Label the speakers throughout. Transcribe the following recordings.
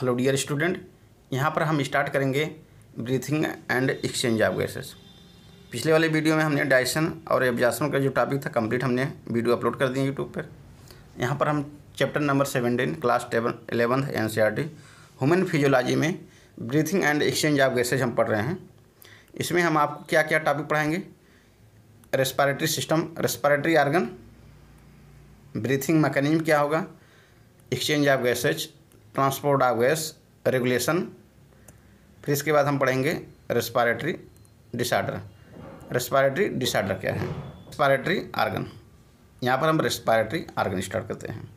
Speaker 1: hello dear student यहाँ पर हम स्टार्ट करेंगे ब्रीथिंग एंड एक्सचेंज ऑफ पिछले वाले वीडियो में हमने डायसन और एब्जासन का जो टॉपिक था कंप्लीट हमने वीडियो अपलोड कर दिए यूट्यूब पर यहाँ पर हम चैप्टर नंबर सेवेंटीन क्लास टेवन eleventh N C R T human physiology में breathing and exchange of gases हम पढ़ रहे हैं इसमें हम आपको क्या क्या टॉपिक पढ़ाएंगे respiratory system respiratory organ breathing mechanism क्या होगा exchange of gases transport of gas regulation फिर इसके बाद हम पढ़ेंगे रेस्पायरेटरी डिसऑर्डर रेस्पायरेटरी डिसऑर्डर क्या है रेस्पायरेटरी आर्गन यहाँ पर हम रेस्पायरेटरी आर्गन स्टार्ट करते हैं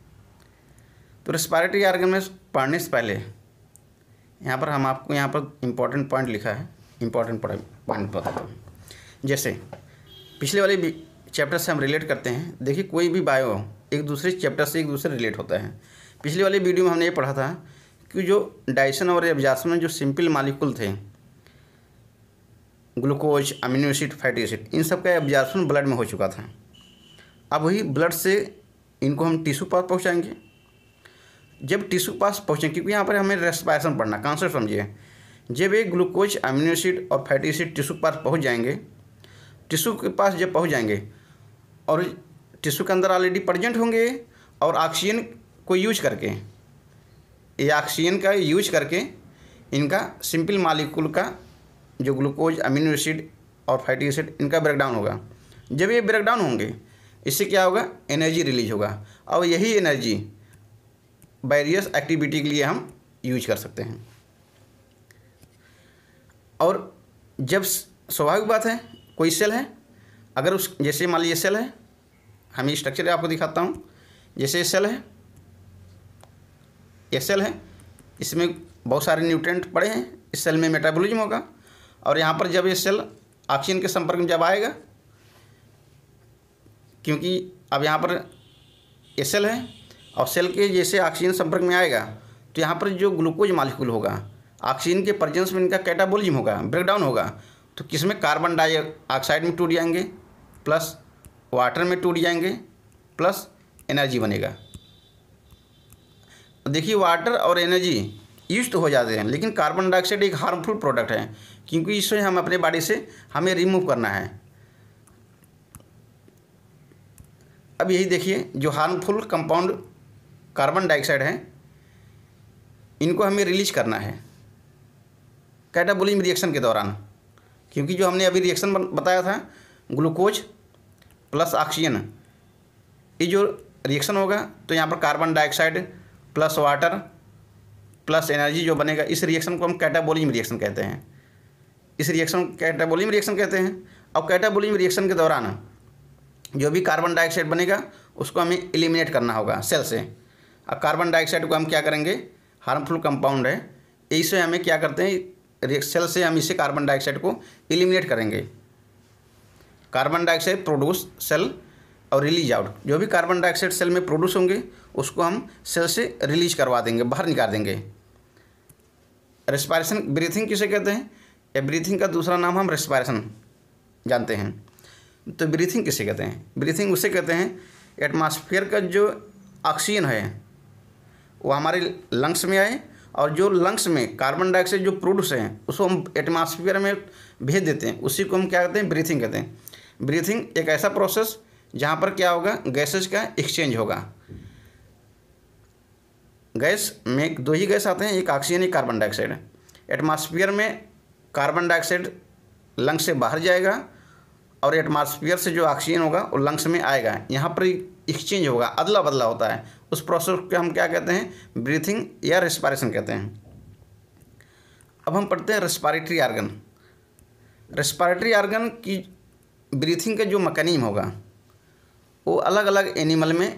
Speaker 1: तो रेस्पायरेटरी आर्गन में पढ़ने से पहले यहाँ पर हम आपको यहाँ पर इम्पोर्टेंट पॉइंट लिखा है इम्पोर्टेंट पॉइंट बताता हूँ जैसे पिछले वाले चैप्टर से हम रिलेट करते हैं देखिए कोई भी बायो एक दूसरे चैप्टर से एक दूसरे रिलेट होता है पिछले वाले वीडियो में हमने ये पढ़ा था कि जो डाइसन और एब्जासन में जो सिंपल मालिकुल थे glucose amino acid fatty acid इन सब का एब्जासन ब्लड में हो चुका था अब वही ब्लड से इनको हम टिश्यू पास पहुँचाएंगे जब टिश्यू पास पहुँचें क्योंकि यहाँ पर हमें रेस्पायरेशन पढ़ना कॉन्सेप्ट समझिए जब ये ग्लूकोज अमीनो एसिड और फैटी एसिड टिश्यू पास पहुँच जाएंगे टिश्यू के पास जब पहुँच जाएंगे और टिश्यू के अंदर ऑलरेडी प्रजेंट होंगे और ऑक्सीजन को यूज करके या ऑक्सीजन का यूज करके इनका सिंपल मालिकूल का जो ग्लूकोज अमीनो एसिड और फैटी एसिड इनका ब्रेकडाउन होगा जब ये ब्रेकडाउन होंगे इससे क्या होगा एनर्जी रिलीज होगा और यही एनर्जी बैरियस एक्टिविटी के लिए हम यूज कर सकते हैं और जब स्वाभाविक बात है कोई सेल है अगर उस जैसे मान लीजिए सेल है हम ये स्ट्रक्चर आपको दिखाता हूँ जैसे सेल है ये सेल है इसमें बहुत सारे न्यूट्रेंट पड़े हैं इस सेल में मेटाबॉलिज्म होगा और यहाँ पर जब ये सेल ऑक्सीजन के संपर्क में जब आएगा क्योंकि अब यहाँ पर ये सेल है और सेल के जैसे ऑक्सीजन संपर्क में आएगा तो यहाँ पर जो ग्लूकोज मालिक्यूल होगा ऑक्सीजन के प्रजेंस में इनका कैटाबोलिज्म होगा ब्रेकडाउन होगा तो किस में कार्बन डाइऑक्साइड में टूट जाएंगे प्लस वाटर में टूट जाएंगे प्लस एनर्जी बनेगा देखिए वाटर और एनर्जी यूज तो हो जाते हैं लेकिन कार्बन डाइऑक्साइड एक हार्मफुल प्रोडक्ट है क्योंकि इसे हम अपने बॉडी से हमें रिमूव करना है अब यही देखिए जो हार्मफुल कंपाउंड कार्बन डाइऑक्साइड है इनको हमें रिलीज करना है कैटाबोलिज्म रिएक्शन के दौरान क्योंकि जो हमने अभी रिएक्शन बताया था ग्लूकोज प्लस ऑक्सीजन ये जो रिएक्शन होगा तो यहाँ पर carbon dioxide plus water plus energy जो बनेगा इस रिएक्शन को हम कैटाबोलिज्म रिएक्शन कहते हैं इस रिएक्शन कैटाबोलिज्म रिएक्शन कहते हैं अब कैटाबोलिज्म रिएक्शन के दौरान जो भी कार्बन डाइऑक्साइड बनेगा उसको हमें एलिमिनेट करना होगा सेल से अब कार्बन डाइऑक्साइड को हम क्या करेंगे हार्मफुल कंपाउंड है इसे हमें क्या करते हैं सेल से हम इसे कार्बन डाइऑक्साइड को एलिमिनेट करेंगे कार्बन डाइऑक्साइड प्रोड्यूस सेल और रिलीज आउट जो भी कार्बन डाइऑक्साइड सेल में प्रोड्यूस होंगे उसको हम सेल से रिलीज करवा देंगे बाहर निकाल देंगे रेस्पायरेशन ब्रीथिंग किसे कहते हैं या ब्रीथिंग का दूसरा नाम हम रेस्पायरेशन जानते हैं तो ब्रीथिंग किसे कहते हैं ब्रीथिंग उसे कहते हैं एटमॉस्फेयर का जो ऑक्सीजन है वो हमारे लंग्स में आए और जो लंग्स में कार्बन डाइऑक्साइड जो प्रोड्यूस हैं उसको हम एटमॉस्फेयर में भेज देते हैं उसी को हम क्या कहते हैं ब्रीथिंग कहते हैं ब्रीथिंग एक ऐसा प्रोसेस जहाँ पर क्या होगा गैसेज का एक्सचेंज होगा गैस में दो ही गैस आते हैं एक ऑक्सीजन एक कार्बन डाइऑक्साइड एटमॉस्फेयर में कार्बन डाइऑक्साइड लंग से बाहर जाएगा और एटमॉस्फेयर से जो ऑक्सीजन होगा वो लंग्स में आएगा यहाँ पर एक्सचेंज होगा अदला बदला होता है उस प्रोसेस को हम क्या कहते हैं ब्रीथिंग या रेस्पायरेशन कहते हैं अब हम पढ़ते हैं रेस्पायरेटरी आर्गन रेस्पायरेटरी आर्गन की ब्रीथिंग का जो मकनीम होगा वो अलग अलग एनिमल में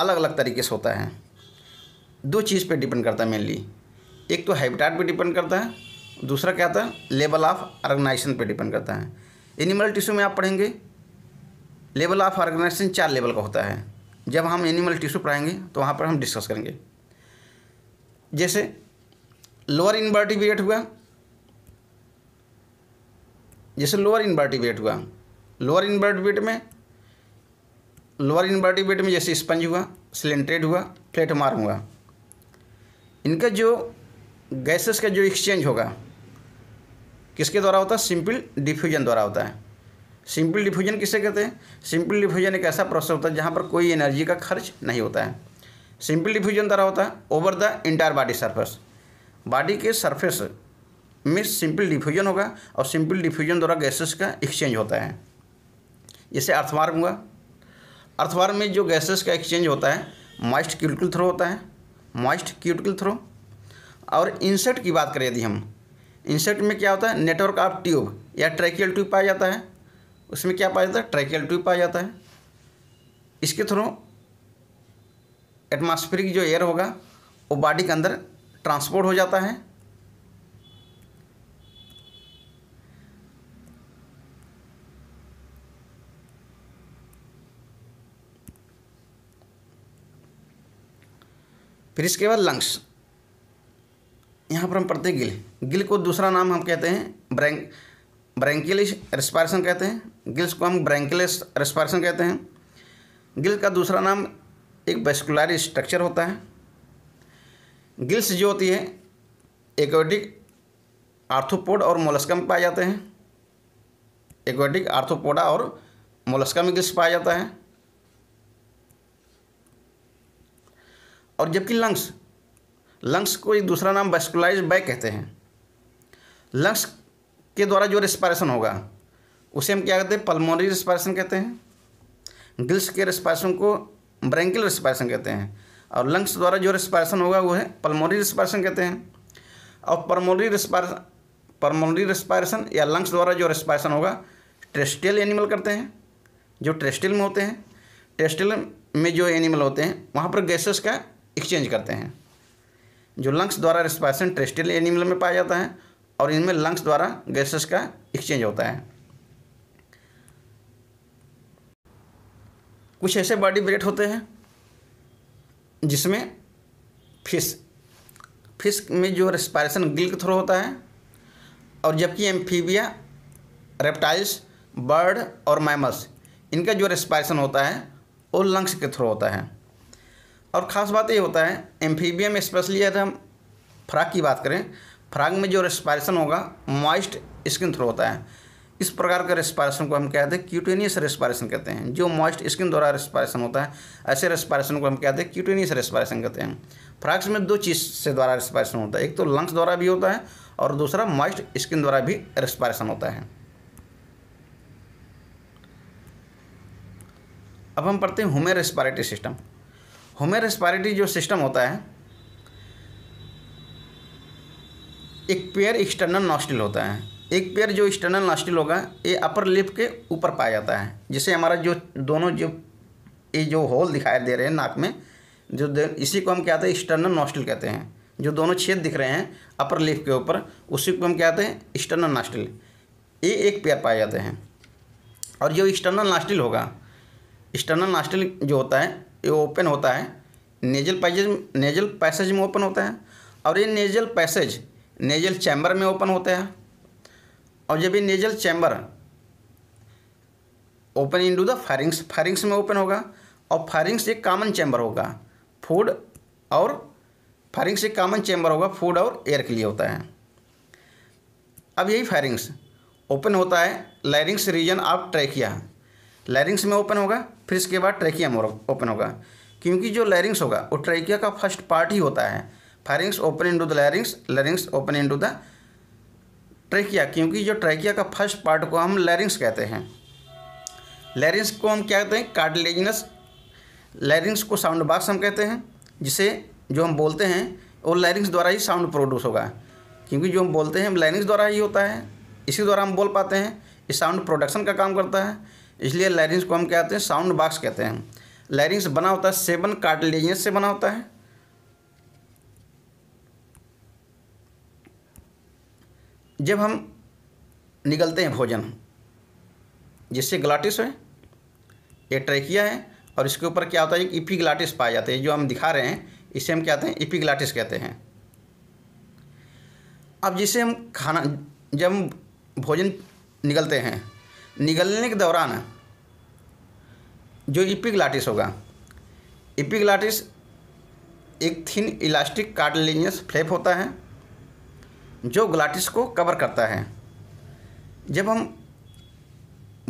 Speaker 1: अलग अलग तरीके से होता है दो चीज़ पे डिपेंड करता है मेनली एक तो हैबिटाट पे डिपेंड करता है दूसरा क्या था है लेवल ऑफ ऑर्गेनाइजेशन पे डिपेंड करता है एनिमल टिश्यू में आप पढ़ेंगे लेवल ऑफ ऑर्गेनाइजेशन चार लेवल का होता है जब हम एनिमल टिश्यू पढ़ाएंगे तो वहाँ पर हम डिस्कस करेंगे जैसे लोअर इनवर्टिब्रेट हुआ जैसे लोअर इनवर्टिब्रेट हुआ लोअर इनवर्टिब्रेट में लोअर इनवर्टिब्रेट में जैसे स्पंज हुआ सिलेंट्रेड हुआ प्लेटमार्म हुआ इनका जो गैसेस का जो एक्सचेंज होगा किसके द्वारा होता है सिंपल डिफ्यूजन द्वारा होता है सिंपल डिफ्यूजन किसे कहते हैं सिंपल डिफ्यूजन एक ऐसा प्रोसेस होता है जहाँ पर कोई एनर्जी का खर्च नहीं होता है सिंपल डिफ्यूजन द्वारा होता है over the entire body surface body के सर्फेस में सिंपल डिफ्यूजन होगा और सिंपल डिफ्यूजन द्वारा गैसेस का एक्सचेंज होता है जैसे अर्थवार हुआ अर्थवार में जो गैसेस का एक्सचेंज होता है माइस्ट क्यूलिकल थ्रो होता है मॉइस्ट क्यूटिकल थ्रो और इंसेट की बात करें यदि हम इंसेट में क्या होता है नेटवर्क ऑफ ट्यूब या ट्रैकियल ट्यूब पाया जाता है उसमें क्या पाया जाता है ट्रैकियल ट्यूब पाया जाता है इसके थ्रू एटमॉस्फेरिक जो एयर होगा वो बॉडी के अंदर ट्रांसपोर्ट हो जाता है फिर इसके बाद लंग्स यहाँ पर हम पढ़ते हैं गिल गिल को दूसरा नाम हम कहते हैं ब्रैंक ब्रैंकिलिस रेस्पायरेशन कहते हैं गिल्स को हम ब्रैंकिलिस रेस्पायरेशन कहते हैं गिल का दूसरा नाम एक वेस्कुलर स्ट्रक्चर होता है गिल्स जो होती है एक्वेटिक आर्थोपोड और मोलस्का में पाए जाते हैं एक्वेटिक आर्थोपोडा और मोलस्का में गिल्स पाया जाता है और जबकि लंग्स लंग्स को एक दूसरा नाम वेस्कुलाइज बैक कहते हैं लंग्स के द्वारा जो रिस्पायरेशन होगा उसे हम क्या कहते हैं पल्मोनरी रिस्पायरेशन कहते हैं गिल्स के रिस्पायरेशन को ब्रैंकिल रिस्पायरेशन कहते हैं और लंग्स द्वारा जो रिस्पायरेशन होगा वो है पल्मोनरी रिस्पायरेशन कहते हैं और परमोनरी रेस्पायरेशन परमोनरी रिस्पायरेशन या लंग्स द्वारा जो रिस्पायरेशन होगा टेस्टियल एनिमल करते हैं जो टेस्टियल में होते हैं टेस्टियल में जो एनिमल होते हैं वहाँ पर गैसेस का एक्सचेंज करते हैं जो लंग्स द्वारा रिस्पायसन टेस्टिल एनिमल में पाया जाता है और इनमें लंग्स द्वारा गैसेस का एक्सचेंज होता है कुछ ऐसे बॉडी ब्रेड होते हैं जिसमें फिश फिश में जो रेस्पायरेशन गिल के थ्रू होता है और जबकि एम्फीबिया रेप्टाइल्स बर्ड और मैमस इनका जो रेस्पायरेशन होता है वो लंग्स के थ्रू होता है और ख़ास बात ये होता है एम्फीबियम स्पेशली अगर हम फ्राक की बात करें फ्राक में जो रेस्पायरेशन होगा मॉइस्ट स्किन थ्रू होता है इस प्रकार का रेस्पायरेशन को हम कहते हैं क्यूटेनियस रेस्पायरेशन कहते हैं जो मॉइस्ट स्किन द्वारा रेस्पायरेशन होता है ऐसे रेस्पायरेशन को हम कहते हैं क्यूटेनियस रेस्पायरेशन कहते हैं फ्राक्स में दो चीज़ से द्वारा रेस्पायरेशन होता है एक तो लंग्स द्वारा भी होता है और दूसरा मॉइस्ट स्किन द्वारा भी रेस्पायरेशन होता है अब हम पढ़ते हैं ह्यूमन रेस्पायरेटरी सिस्टम होमेर जो सिस्टम होता है एक पेयर एक्सटर्नल नॉस्टिल होता है एक पेयर जो एक्सटर्नल नॉस्टिल होगा ये अपर लिप के ऊपर पाया जाता है जिसे हमारा जो दोनों जो ये जो होल दिखाई दे रहे हैं नाक में जो इसी को हम क्या कहते हैं एक्सटर्नल नॉस्टिल कहते हैं जो दोनों छेद दिख रहे हैं अपर लिप के ऊपर उसी को हम क्या कहते हैं एक्सटर्नल नॉस्टिल ये एक पेयर पाए जाते हैं और जो एक्सटर्नल नॉस्टिल होगा एक्सटर्नल नॉस्टिल जो होता है ये ओपन होता है नेजल पैसेज नेजल पैसेज में ओपन होता है और ये नेजल पैसेज नेजल चैम्बर में ओपन होता है और जब ये nasal chamber open into the pharynx pharynx में ओपन होगा और फायरिंग्स एक कॉमन चैम्बर होगा फूड और फायरिंग्स एक कॉमन चैम्बर होगा फूड और एयर के लिए होता है अब यही फायरिंग्स ओपन होता है larynx region of trachea larynx में ओपन होगा फिर इसके बाद ट्रेकिया में ओपन होगा क्योंकि जो लैरिंग्स होगा वो ट्रेकिया का फर्स्ट पार्ट ही होता है pharynx open to the larynx larynx open into the trachea क्योंकि जो ट्रेकिया का फर्स्ट पार्ट को हम लैरिंग्स कहते हैं लैरिंग्स को हम क्या कहते हैं कार्टिलेजनस लैरिंग्स को साउंड बॉक्स हम कहते हैं जिसे जो हम बोलते हैं वो लैरिंग्स द्वारा ही साउंड प्रोड्यूस होगा क्योंकि जो हम बोलते हैं लैरिंग्स द्वारा ही होता है इसी द्वारा हम बोल पाते हैं ये साउंड प्रोडक्शन का काम करता है इसलिए लैरिंग्स को हम क्या कहते हैं साउंड बॉक्स कहते हैं लैरिंग्स बना होता है सेवन कार्टिलेजियस से बना होता है जब हम निकलते हैं भोजन जिससे ग्लाटिस है ये ट्रैकिया है और इसके ऊपर क्या होता है कि इपीग्लाटिस पाए जाते हैं जो हम दिखा रहे हैं इसे हम क्या कहते हैं इपीग्लाटिस कहते हैं अब जिसे हम खाना जब हम भोजन निकलते हैं निगलने के दौरान जो इपिगलाटिस होगा इपिगलाटिस एक थिन इलास्टिक कार्डलिनियस फ्लैप होता है जो ग्लाटिस को कवर करता है जब हम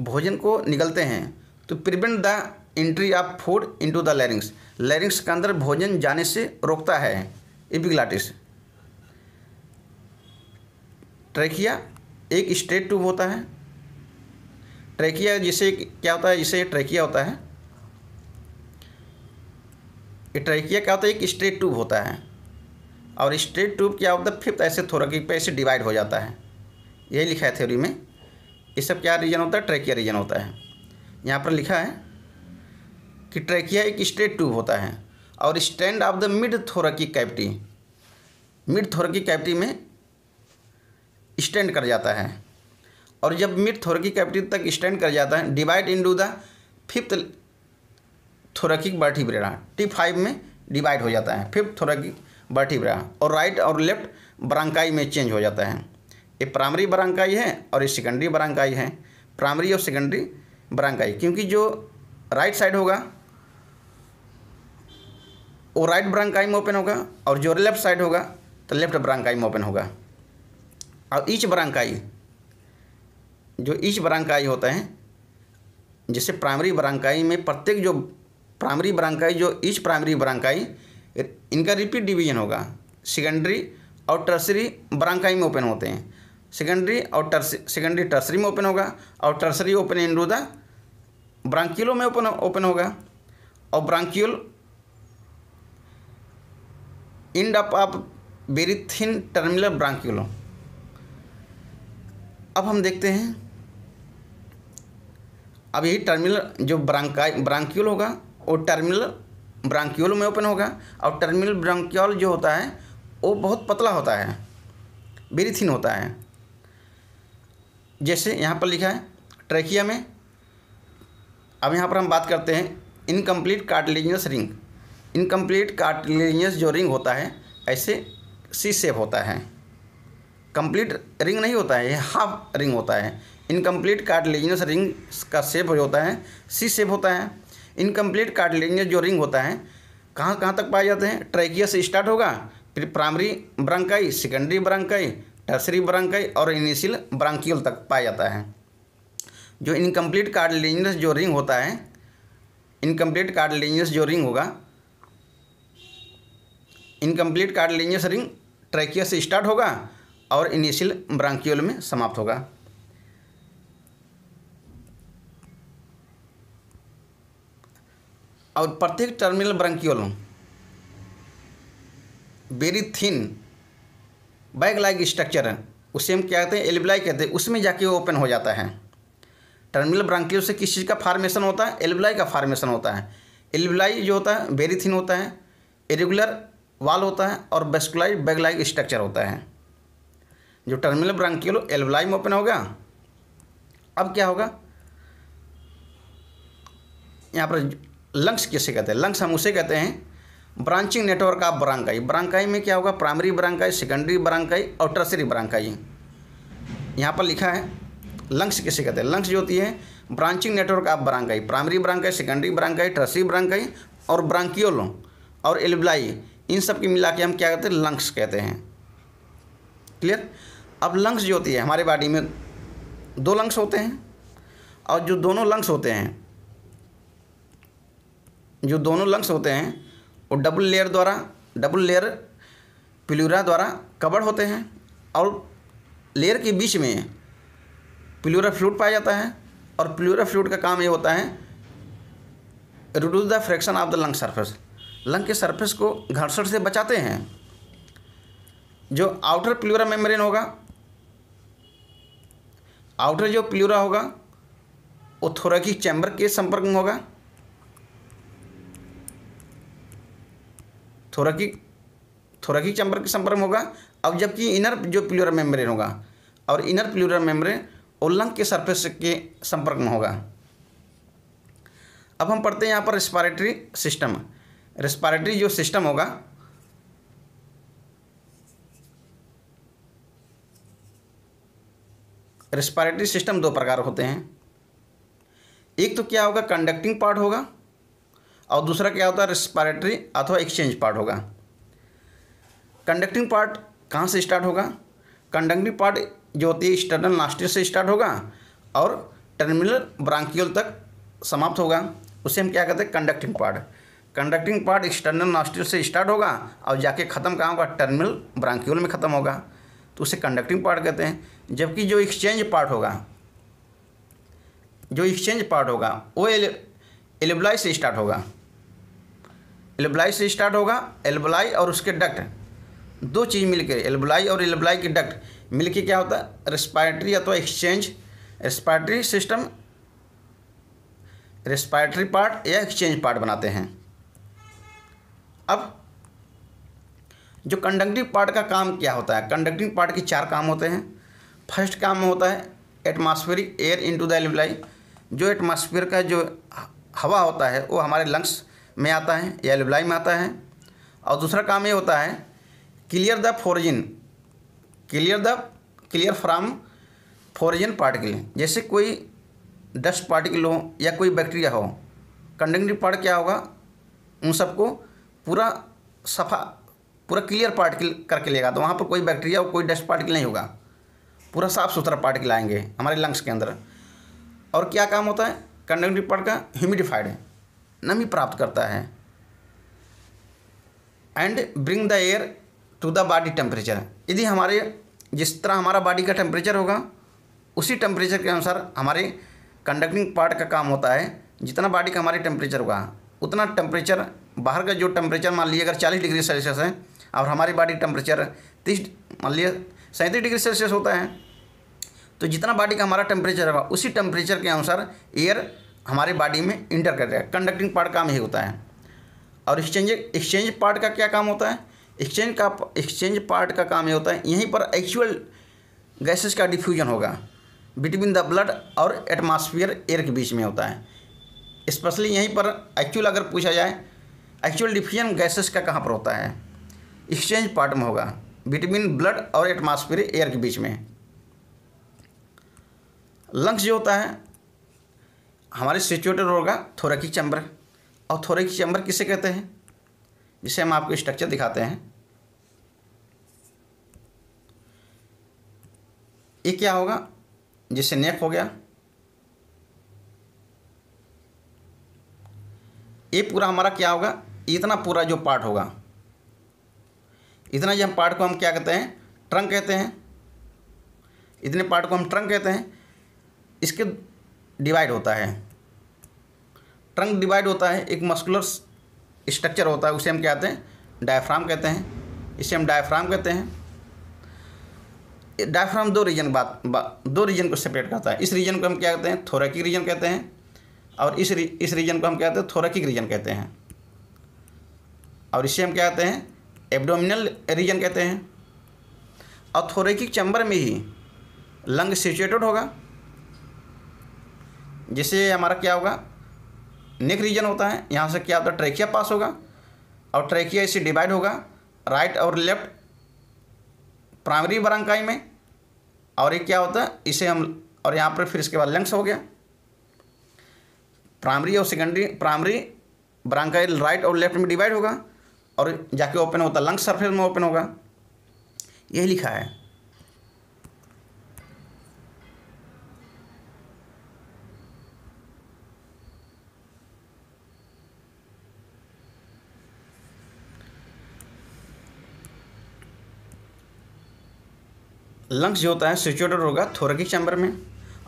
Speaker 1: भोजन को निगलते हैं तो prevent the entry of food into the larynx larynx के अंदर भोजन जाने से रोकता है इपिगलाटिस ट्रैकिया एक स्टेट ट्यूब होता है ट्रेकिया जिसे क्या होता है जिसे ट्रेकिया होता है ये ट्रेकिया क्या होता है एक स्ट्रेट ट्यूब होता है और स्ट्रेट ट्यूब क्या होता है फिफ्थ ऐसे थोरकी पे ऐसे डिवाइड हो जाता है यही लिखा है थ्योरी में ये सब क्या रीजन होता है ट्रेकिया रीजन होता है यहाँ पर लिखा है कि ट्रेकिया एक स्ट्रेट ट्यूब होता है और stand of the mid thoracic cavity mid thoracic cavity में स्टैंड कर जाता है और जब मिड थोरकी कैपिटल तक स्टैंड कर जाता है divide into the fifth thoracic vertebra T five में डिवाइड हो जाता है फिफ्थ थोरकिक बर्टिब्रा और राइट और लेफ्ट ब्रांकाई में चेंज हो जाता है ये प्राइमरी ब्रांकाई है और ये सेकेंडरी ब्रांकाई है प्राइमरी और सेकेंडरी ब्रांकाई क्योंकि जो राइट साइड होगा वो राइट ब्रांकाई में ओपन होगा और जो लेफ्ट साइड होगा तो लेफ्ट ब्रांकाई में ओपन होगा और ईच ब्रांकाई जो ईच ब्रांकाई होता है जैसे प्राइमरी ब्रांकाई में प्रत्येक जो प्राइमरी ब्रांकाई जो ईच प्राइमरी ब्रांकाई इनका रिपीट डिवीजन होगा सेकेंडरी और टर्सरी ब्रांकाई में ओपन होते हैं सेकेंडरी और टर्सरी सेकेंडरी टर्सरी में ओपन होगा और tertiary open in the bronchiole में ओपन ओपन होगा और ब्रांक्यूल इंड अप आप टर्मिनल ब्रांक्यूलो अब हम देखते हैं अब यही टर्मिनल जो ब्रांका ब्रांक्यूल होगा वो टर्मिनल ब्रांक्यूल में ओपन होगा और टर्मिनल ब्रांक्यूल जो होता है वो बहुत पतला होता है वेरी थिन होता है जैसे यहाँ पर लिखा है ट्रेकिया में अब यहाँ पर हम बात करते हैं incomplete cartilaginous ring incomplete cartilaginous जो रिंग होता है ऐसे सी सेप होता है कंप्लीट रिंग नहीं होता है ये हाफ रिंग होता है इनकम्प्लीट कार्टिलेजिनस रिंग का शेप जो होता है सी शेप होता है इनकम्प्लीट कार्टिलेजिनस जो रिंग होता है कहाँ कहाँ तक पाए जाते हैं ट्रैकिया से स्टार्ट होगा फिर primary bronchi secondary bronchi tertiary bronchi और इनिशियल ब्रांकियल तक पाया जाता है जो इनकम्प्लीट कार्टिलेजिनस जो रिंग होता है इनकम्प्लीट कार्टिलेजिनस जो रिंग होगा इनकम्प्लीट कार्टिलेजिनस रिंग ट्रैकिया से स्टार्ट होगा और इनिशियल ब्रांकियोल में समाप्त होगा और प्रत्येक terminal bronchiole very thin bag like structure है उसे हम क्या कहते हैं एलिबलाई कहते हैं उसमें जाके वो ओपन हो जाता है टर्मिनल ब्रांकियोल से किस चीज़ का फार्मेशन होता है एलिबलाई का फार्मेशन होता है एलिबलाई जो होता है वेरी थिन होता है इरेगुलर वाल होता है और बेस्कुलाइज लाइक स्ट्रक्चर होता है जो टर्मिनल ब्रांकियल एल्वलाई में ओपन होगा अब क्या होगा यहाँ पर लंग्स किसे कहते हैं लंग्स हम उसे कहते हैं branching network of bronchi bronchi में क्या होगा प्राइमरी ब्रांकाई सेकेंडरी ब्रांकाई और टर्सरी ब्रांकाई यहाँ पर लिखा है लंग्स किसे कहते हैं लंग्स जो होती है branching network of bronchi primary bronchi secondary bronchi tertiary bronchi और ब्रांकियोलो और एल्वलाई इन सब की मिला के हम क्या कहते हैं लंग्स कहते हैं क्लियर अब लंग्स जो होती है हमारे बॉडी में दो लंग्स होते हैं और जो दोनों लंग्स होते हैं जो दोनों लंग्स होते हैं वो डबल लेयर द्वारा डबल लेयर पिल्यूरा द्वारा कवर होते हैं और लेयर के बीच में पिल्यूरा फ्लूड पाया जाता है और पिल्यूरा फ्लूड का काम ये होता है reduce the friction of the lung surface lung के सरफेस को घर्षण से बचाते हैं जो आउटर प्लूरा मेम्ब्रेन होगा आउटर जो प्लूरा होगा वो थोरैकिक चैम्बर के संपर्क में होगा थोरैकिक थोरैकिक चैम्बर के संपर्क में होगा अब जबकि इनर जो प्लूरा मेम्ब्रेन होगा और इनर प्लूरा मेम्ब्रेन वो लंग के सरफेस के संपर्क में होगा अब हम पढ़ते हैं यहाँ पर रेस्पायरेटरी सिस्टम रेस्पायरेटरी जो सिस्टम होगा रेस्पायरेटरी सिस्टम दो प्रकार होते हैं एक तो क्या होगा कंडक्टिंग पार्ट होगा और दूसरा क्या होता है रेस्पायरेटरी अथवा एक्सचेंज पार्ट होगा कंडक्टिंग पार्ट कहाँ से स्टार्ट होगा कंडक्टिंग पार्ट जो होती है एक्सटर्नल नास्टिल से स्टार्ट होगा और टर्मिनल ब्रांकियल तक समाप्त होगा उसे हम क्या कहते हैं conducting part conducting part external nostril से स्टार्ट होगा और जाके ख़त्म कहाँ होगा टर्मिनल ब्रांक्यूल में ख़त्म होगा तो उसे कंडक्टिंग पार्ट कहते हैं जबकि जो एक्सचेंज पार्ट होगा जो एक्सचेंज पार्ट होगा वो एलेबलाई से स्टार्ट होगा एलेबलाई से स्टार्ट होगा एल्बलाई और उसके डक्ट दो चीज़ मिलकर एल्बलाई और एल्बलाई के डक्ट के क्या होता है रेस्पायरेटरी अथवा exchange respiratory system respiratory part या एक्सचेंज पार्ट बनाते हैं अब जो कंडक्टिव पार्ट का काम क्या होता है कंडक्टिव पार्ट के चार काम होते हैं फर्स्ट काम होता है atmospheric air into the alveoli जो एटमॉस्फेयर का जो हवा होता है वो हमारे लंग्स में आता है या एल्विलाई में आता है और दूसरा काम ये होता है clear the foreign clear the clear from foreign particle जैसे कोई डस्ट पार्टिकल हो या कोई बैक्टीरिया हो कंडक्टिव पार्ट क्या होगा उन सबको पूरा सफ़ा पूरा क्लियर पार्टिकल करके लेगा तो वहाँ पर कोई बैक्टीरिया और कोई डस्ट पार्टिकल नहीं होगा पूरा साफ़ सुथरा पार्टिकल आएंगे हमारे लंग्स के अंदर और क्या काम होता है कंडक्टिव पार्ट का ह्यूमिडिफाइड है नमी प्राप्त करता है and bring the air to the body temperature यदि हमारे जिस तरह हमारा बॉडी का टेम्परेचर होगा उसी टेम्परेचर के अनुसार हमारे कंडक्टिंग पार्ट का काम होता है जितना बॉडी का हमारे टेम्परेचर होगा उतना टेम्परेचर बाहर का जो टेम्परेचर मान लीजिए अगर चालीस डिग्री सेल्सियस है और हमारी बॉडी टेम्परेचर तीस मान लीजिए सैंतीस डिग्री सेल्सियस होता है तो जितना बॉडी का हमारा टेम्परेचर होगा उसी टेम्परेचर के अनुसार एयर हमारे बॉडी में इंटर कर जाएगा कंडक्टिंग पार्ट काम ही होता है और एक्सचेंज एक्सचेंज पार्ट का क्या काम होता है एक्सचेंज का एक्सचेंज पार्ट का काम ये होता है यहीं पर एक्चुअल गैसेस का डिफ्यूजन होगा बिटवीन द ब्लड और एटमॉस्फेयर एयर के बीच में होता है स्पेशली यहीं पर एक्चुअल अगर पूछा जाए एक्चुअल डिफ्यूजन गैसेस का कहाँ पर होता है एक्सचेंज पार्ट में होगा बिटवीन ब्लड और एटमॉस्फेयर एयर के बीच में है लंग्स जो होता है हमारे सिचुएटेड होगा थोरेकिक चैम्बर और थोरेकिक चैम्बर किसे कहते हैं जिसे हम आपको स्ट्रक्चर दिखाते हैं ये क्या होगा जिससे नेक हो गया ये पूरा हमारा क्या होगा इतना पूरा जो पार्ट होगा इतना ही हम पार्ट को हम क्या कहते हैं ट्रंक कहते हैं इतने पार्ट को हम ट्रंक कहते हैं इसके डिवाइड होता है ट्रंक डिवाइड होता है एक मस्कुलर स्ट्रक्चर होता है उसे हम क्या कहते हैं डायफ्राम कहते हैं इसे हम डायफ्राम कहते हैं डायफ्राम दो रीजन बात बा, दो रीजन को सेपरेट करता है इस रीजन को हम क्या कहते हैं थोरेकिक रीजन कहते हैं और इस री, इस रीजन को हम क्या कहते हैं थोरेकिक रीजन कहते हैं और इसे हम क्या कहते हैं एब्डोमिनल रीजन कहते हैं अथोरेकिक चैम्बर में ही लंग सिचुएटेड होगा जिससे हमारा क्या होगा नेक रीजन होता है यहाँ से क्या होता है ट्रेकिया पास होगा और ट्रेकिया इसे डिवाइड होगा राइट और लेफ्ट प्राइमरी बरंकाई में और ये क्या होता है इसे हम और यहाँ पर फिर इसके बाद लंग्स हो गया प्राइमरी और सेकेंडरी प्राइमरी ब्रांकाई राइट और लेफ्ट में डिवाइड होगा और जाके ओपन होता लंग सरफेस में ओपन होगा यही लिखा है लंग्स जो होता है सिचुएटेड होगा थोरकिक चैम्बर में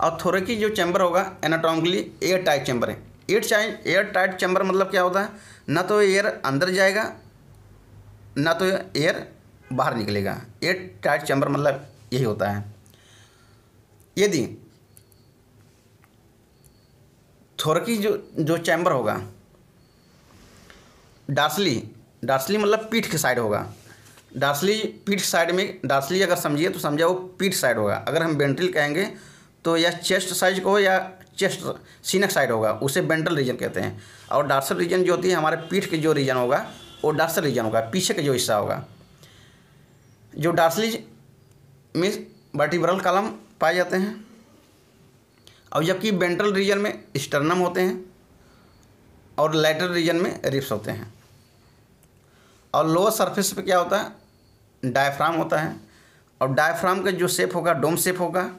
Speaker 1: और थोरकिक जो चैम्बर होगा एनाटोमिकली एयर टाइट चैम्बर है air tight air tight chamber मतलब क्या होता है ना तो एयर अंदर जाएगा ना तो एयर बाहर निकलेगा एयर टाइट चैम्बर मतलब यही होता है यदि थोरकी जो जो चैम्बर होगा डार्सली डार्सली मतलब पीठ के साइड होगा डार्सली पीठ साइड में डार्सली अगर समझिए तो समझा वो पीठ साइड होगा अगर हम बेंट्रिल कहेंगे तो या चेस्ट साइज को या चेस्ट सीनक साइड होगा उसे बेंट्रल रीजन कहते हैं और डार्सल रीजन जो होती है हमारे पीठ के जो रीजन होगा वो डार्सल रीजन होगा पीछे का जो हिस्सा होगा जो डार्सलिज मीन्स वर्टिब्रल कलम पाए जाते हैं और जबकि वेंट्रल रीजन में स्टर्नम होते हैं और लेटरल रीजन में रिप्स होते हैं और लोअर सरफेस पे क्या होता है डायफ्राम होता है और डायफ्राम का जो सेप होगा डोम सेप होगा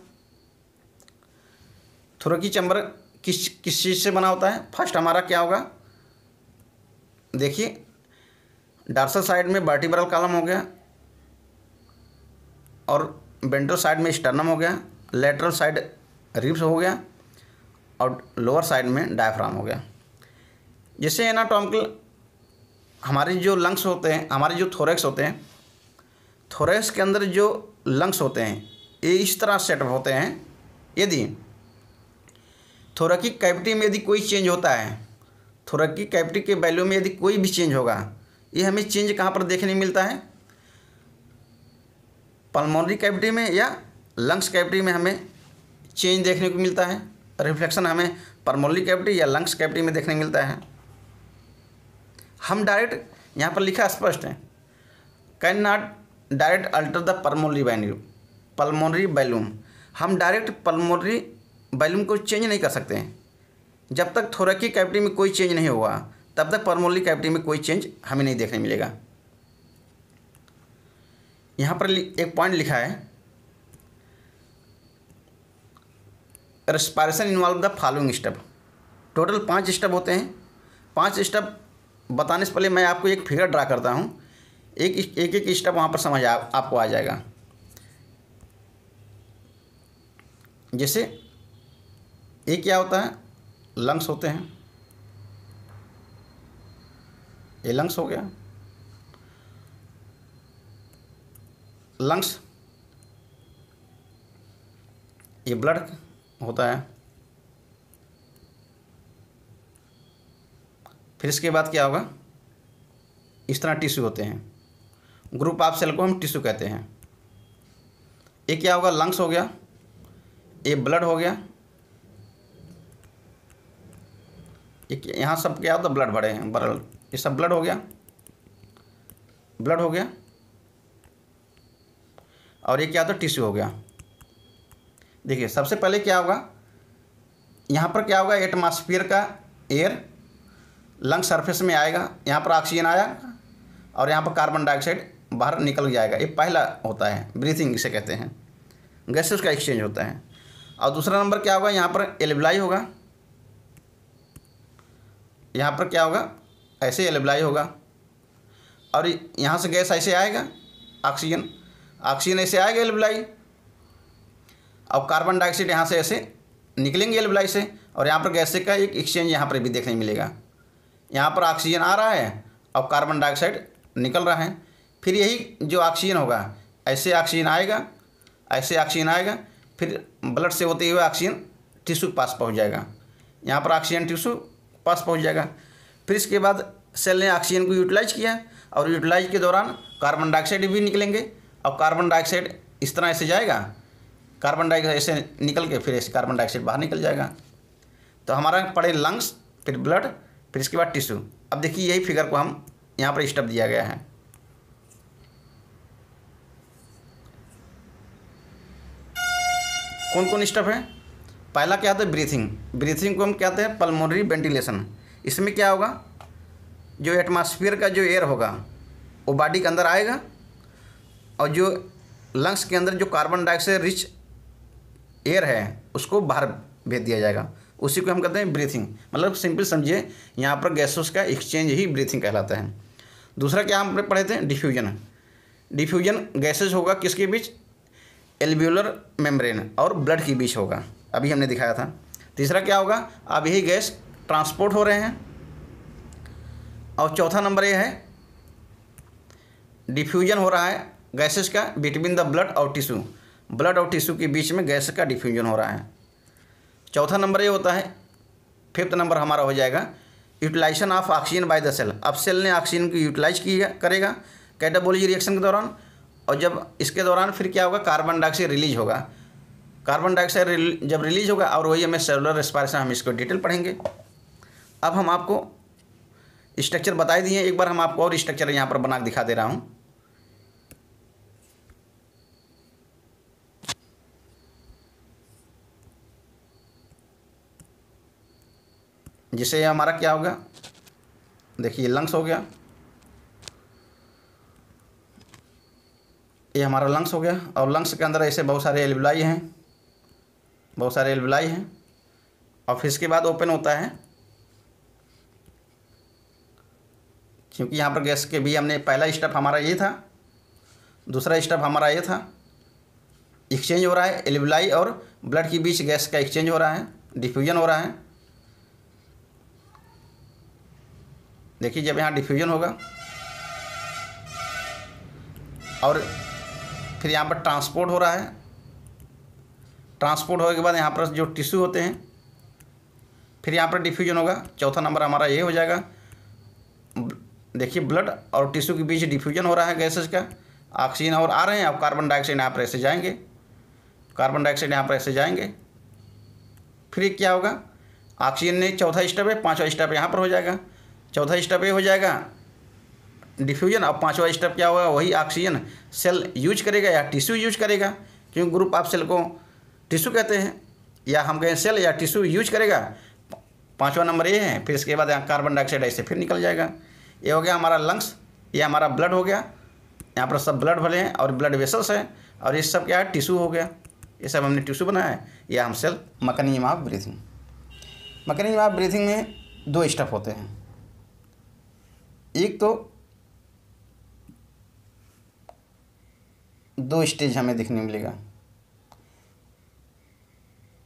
Speaker 1: की चैम्बर किस किस चीज़ से बना होता है फर्स्ट हमारा क्या होगा देखिए डार्सल साइड में वर्टिब्रल कॉलम हो गया और बेंटो साइड में स्टर्नम हो गया लेटरल साइड रिब्स हो गया और लोअर साइड में डायफ्राम हो गया जैसे एनाटॉमिकल हमारे जो लंग्स होते हैं हमारे जो थोरेक्स होते हैं थोरेक्स के अंदर जो लंग्स होते हैं ये इस तरह सेटअप होते हैं यदि थोरकिक कैपिटी में यदि कोई चेंज होता है थोरकिक कैपिटी के वैल्यू में यदि कोई भी चेंज होगा ये हमें चेंज कहाँ पर देखने मिलता है पल्मोनरी कैविटी में या लंग्स कैविटी में हमें चेंज देखने को मिलता है रिफ्लेक्शन हमें पल्मोनरी कैविटी या लंग्स कैविटी में देखने मिलता है हम डायरेक्ट यहाँ पर लिखा स्पष्ट है can not direct alter the pulmonary value pulmonary volume हम डायरेक्ट पल्मोनरी बैलूम को चेंज नहीं कर सकते हैं जब तक थोरकी कैविटी में कोई चेंज नहीं हुआ तब तक परमोनली कैविटी में कोई चेंज हमें नहीं देखने मिलेगा यहाँ पर एक पॉइंट लिखा है respiration involve the following step total पाँच स्टेप होते हैं पाँच स्टेप बताने से पहले मैं आपको एक फिगर ड्रा करता हूँ एक एक एक स्टेप वहाँ पर समझ आ, आपको आ जाएगा जैसे एक क्या होता है लंग्स होते हैं ये लंग्स हो गया लंग्स ये ब्लड होता है फिर इसके बाद क्या होगा इस तरह टिश्यू होते हैं ग्रुप ऑफ सेल को हम टिश्यू कहते हैं ये क्या होगा लंग्स हो गया ये ब्लड हो गया ये यहाँ सब क्या होता है ब्लड भरे हैं बरल सब ब्लड हो गया ब्लड हो गया और ये क्या होता है टिश्यू हो गया देखिए सबसे पहले क्या होगा यहाँ पर क्या होगा एटमॉस्फेयर का एयर लंग सरफेस में आएगा यहाँ पर ऑक्सीजन आया और यहाँ पर कार्बन डाइऑक्साइड बाहर निकल जाएगा ये पहला होता है ब्रीथिंग इसे कहते हैं गैसेस का एक्सचेंज होता है और दूसरा नंबर क्या होगा यहाँ पर एलेबलाई होगा यहाँ पर क्या होगा ऐसे एलेबलाई होगा और यहाँ से गैस ऐसे आएगा ऑक्सीजन ऑक्सीजन ऐसे आएगा एलेबलाई और कार्बन डाइऑक्साइड यहाँ से ऐसे निकलेंगे एलेबलाई से और यहाँ पर गैस का एक एक्सचेंज यहाँ पर भी देखने मिलेगा यहाँ पर ऑक्सीजन आ रहा है और कार्बन डाइऑक्साइड निकल रहा है फिर यही जो ऑक्सीजन होगा ऐसे ऑक्सीजन आएगा ऐसे ऑक्सीजन आएगा फिर ब्लड से होते हुए ऑक्सीजन टिश्यू पास पहुँच जाएगा यहाँ पर ऑक्सीजन टिश्यू पास पहुँच जाएगा फिर इसके बाद सेल ने ऑक्सीजन को यूटिलाइज किया और यूटिलाइज के दौरान कार्बन डाइऑक्साइड भी निकलेंगे और कार्बन डाइऑक्साइड इस तरह ऐसे जाएगा कार्बन डाइऑक्साइड ऐसे निकल के फिर ऐसे कार्बन डाइऑक्साइड बाहर निकल जाएगा तो हमारा पड़े लंग्स फिर ब्लड फिर इसके बाद टिश्यू अब देखिए यही फिगर को हम यहाँ पर स्टप दिया गया है कौन कौन स्टेप है पहला क्या है ब्रीथिंग ब्रीथिंग को हम कहते हैं पल्मोनरी वेंटिलेशन इसमें क्या होगा जो एटमॉस्फेयर का जो एयर होगा वो बॉडी के अंदर आएगा और जो लंग्स के अंदर जो कार्बन डाइऑक्साइड रिच एयर है उसको बाहर भेज दिया जाएगा उसी को हम कहते हैं ब्रीथिंग मतलब सिंपल समझिए यहाँ पर गैसेस का एक्सचेंज ही ब्रीथिंग कहलाता है दूसरा क्या हम पढ़े थे डिफ्यूजन डिफ्यूजन गैसेज होगा किसके बीच एल्ब्यूलर मेम्ब्रेन और ब्लड के बीच होगा अभी हमने दिखाया था तीसरा क्या होगा अब यही गैस ट्रांसपोर्ट हो रहे हैं और चौथा नंबर ये है डिफ्यूजन हो रहा है गैसेस का बिटवीन द ब्लड और टिश्यू ब्लड और टिश्यू के बीच में गैस का डिफ्यूजन हो रहा है चौथा नंबर ये होता है फिफ्थ नंबर हमारा हो जाएगा utilization of oxygen by the cell अब सेल ने ऑक्सीजन को यूटिलाइज किया करेगा कैटाबोलिजी रिएक्शन के दौरान और जब इसके दौरान फिर क्या होगा कार्बन डाइऑक्साइड रिलीज होगा कार्बन डाइऑक्साइड जब रिलीज होगा और वही हमें सेलुलर रेस्पायरेशन हम इसको डिटेल पढ़ेंगे अब हम आपको स्ट्रक्चर बता दिए एक बार हम आपको और स्ट्रक्चर यहाँ पर बना दिखा दे रहा हूँ ये हमारा क्या होगा देखिए लंग्स हो गया ये हमारा लंग्स हो गया और लंग्स के अंदर ऐसे बहुत सारे एल्बुलाई हैं बहुत सारे एल्बुलाई हैं और फिर इसके बाद ओपन होता है क्योंकि यहाँ पर गैस के भी हमने पहला स्टेप हमारा ये था दूसरा स्टेप हमारा ये था एक्सचेंज हो रहा है एलिबलाई और ब्लड के बीच गैस का एक्सचेंज हो रहा है डिफ्यूजन हो रहा है देखिए जब यहाँ डिफ्यूजन होगा और फिर यहाँ पर ट्रांसपोर्ट हो रहा है ट्रांसपोर्ट होने के बाद यहाँ पर जो टिश्यू होते हैं फिर यहाँ पर डिफ्यूजन होगा चौथा नंबर हमारा ये हो जाएगा देखिए ब्लड और टिश्यू के बीच डिफ्यूजन हो रहा है गैसेज का ऑक्सीजन और आ रहे हैं अब कार्बन डाइऑक्साइड यहाँ पर ऐसे जाएंगे कार्बन डाइऑक्साइड यहाँ पर ऐसे जाएंगे फिर क्या होगा ऑक्सीजन ने चौथा स्टेप है पाँचवा स्टेप यहाँ पर हो जाएगा चौथा स्टेप ये हो जाएगा डिफ्यूजन अब पाँचवा स्टेप क्या होगा वही ऑक्सीजन सेल यूज करेगा या टिश्यू यूज करेगा क्योंकि ग्रुप ऑफ सेल को टिश्यू कहते हैं या हम कहें सेल या टिश्यू यूज करेगा पाँचवा नंबर ये है फिर इसके बाद यहाँ कार्बन डाइऑक्साइड ऐसे फिर निकल जाएगा ये हो गया हमारा लंग्स ये हमारा ब्लड हो गया यहाँ पर सब ब्लड भले हैं और ब्लड वेसल्स हैं और ये सब क्या है टिश्यू हो गया ये सब हमने टिश्यू बनाया है यह हम सेल मकनी माफ ब्रीथिंग मकनी माफ ब्रीथिंग में दो स्टेप होते हैं एक तो दो स्टेज हमें देखने मिलेगा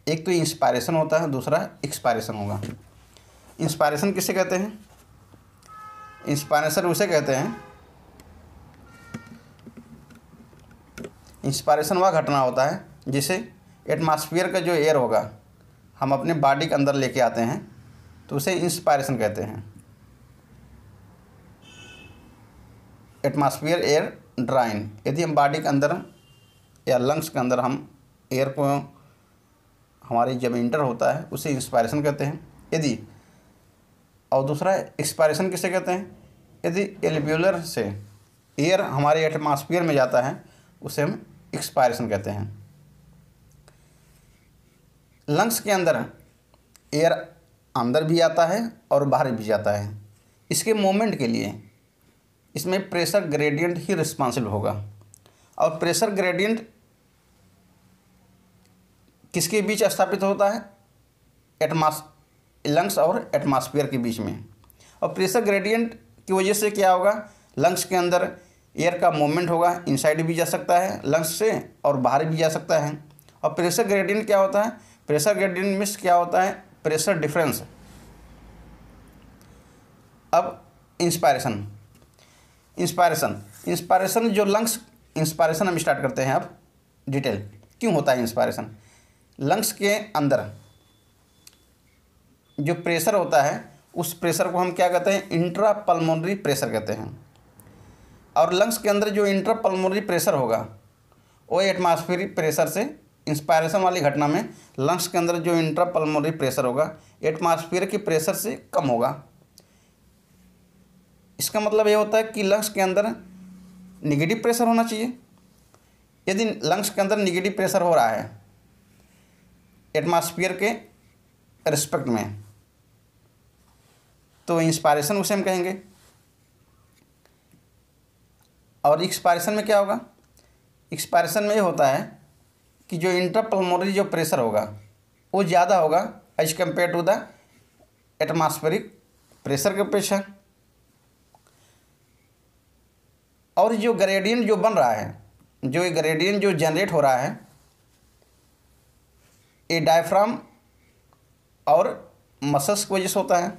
Speaker 1: एक तो इंस्पायरेशन होता है दूसरा एक्सपायरेशन होगा इंस्पायरेशन किसे कहते हैं इंस्पायरेशन उसे कहते हैं इंस्पायरेशन वह घटना होता है जिसे एटमॉस्फेयर का जो एयर होगा हम अपने बॉडी के अंदर लेके आते हैं तो उसे इंस्पायरेशन कहते हैं एटमॉस्फेयर एयर ड्राइन यदि हम बॉडी के अंदर या लंग्स के अंदर हम एयर को हमारी जब इंटर होता है उसे इंस्पायरेशन कहते हैं यदि और दूसरा एक्सपायरेशन किसे कहते हैं यदि एलिब्यूलर से एयर हमारे एटमॉस्फेयर में जाता है उसे हम एक्सपायरेशन कहते हैं लंग्स के अंदर एयर अंदर भी आता है और बाहर भी जाता है इसके मोमेंट के लिए इसमें प्रेशर ग्रेडियंट ही रिस्पॉन्सिबल होगा और प्रेशर ग्रेडियंट किसके बीच स्थापित होता है एटमॉस लंग्स और एटमॉस्फेयर के बीच में और प्रेशर ग्रेडियंट की वजह से क्या होगा लंग्स के अंदर एयर का मूवमेंट होगा इनसाइड भी जा सकता है लंग्स से और बाहर भी जा सकता है और प्रेशर ग्रेडियंट क्या होता है प्रेशर ग्रेडियंट मिस क्या होता है प्रेशर डिफरेंस अब इंस्पायरेशन इंस्पायरेशन इंस्पायरेशन जो लंग्स इंस्पायरेशन हम स्टार्ट करते हैं अब डिटेल क्यों होता है इंस्पायरेशन लंग्स के अंदर जो प्रेशर होता है उस प्रेशर को हम क्या कहते हैं इंट्रा पल्मोनरी प्रेशर कहते हैं और लंग्स के अंदर जो इंट्रा पल्मोनरी प्रेशर होगा वो एटमॉस्फेरिक प्रेशर से इंस्पायरेशन वाली घटना में लंग्स के अंदर जो इंट्रा पल्मोनरी प्रेशर होगा एटमॉस्फेयर के प्रेशर से कम होगा इसका मतलब ये होता है कि लंग्स के अंदर निगेटिव प्रेशर होना चाहिए यदि लंग्स के अंदर निगेटिव प्रेशर हो रहा है एटमॉस्फेयर के रिस्पेक्ट में तो इंस्पायरेशन उसे हम कहेंगे और एक्सपायरेशन में क्या होगा एक्सपायरेशन में ये होता है कि जो इंटरपल्मोनरी जो प्रेशर होगा वो ज़्यादा होगा as compare to the atmospheric pressure का प्रेशर और जो ग्रेडियंट जो बन रहा है जो ये ग्रेडियंट जो जनरेट हो रहा है ये डायफ्राम और मसल्स की वजह से होता है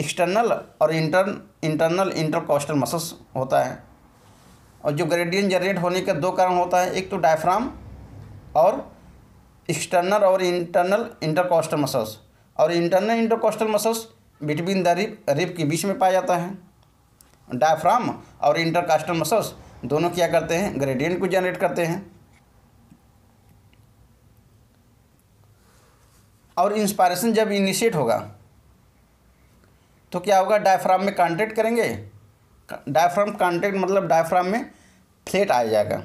Speaker 1: एक्सटर्नल और इंटर इंटरनल इंटरकोस्टल मसल्स होता है और जो ग्रेडियन जनरेट होने का दो कारण होता है एक तो डायफ्राम और एक्सटर्नल और इंटरनल इंटरकोस्टल मसल्स और internal intercostal muscles between the rib rib के बीच में पाया जाता है डायफ्राम और इंटरकास्टल मसल्स दोनों क्या करते हैं ग्रेडियंट को जनरेट करते हैं और इंस्पायरेशन जब इनिशिएट होगा तो क्या होगा डायफ्राम में कॉन्टेक्ट करेंगे डायफ्राम कॉन्टेक्ट मतलब डायफ्राम में फ्लेट आ जाएगा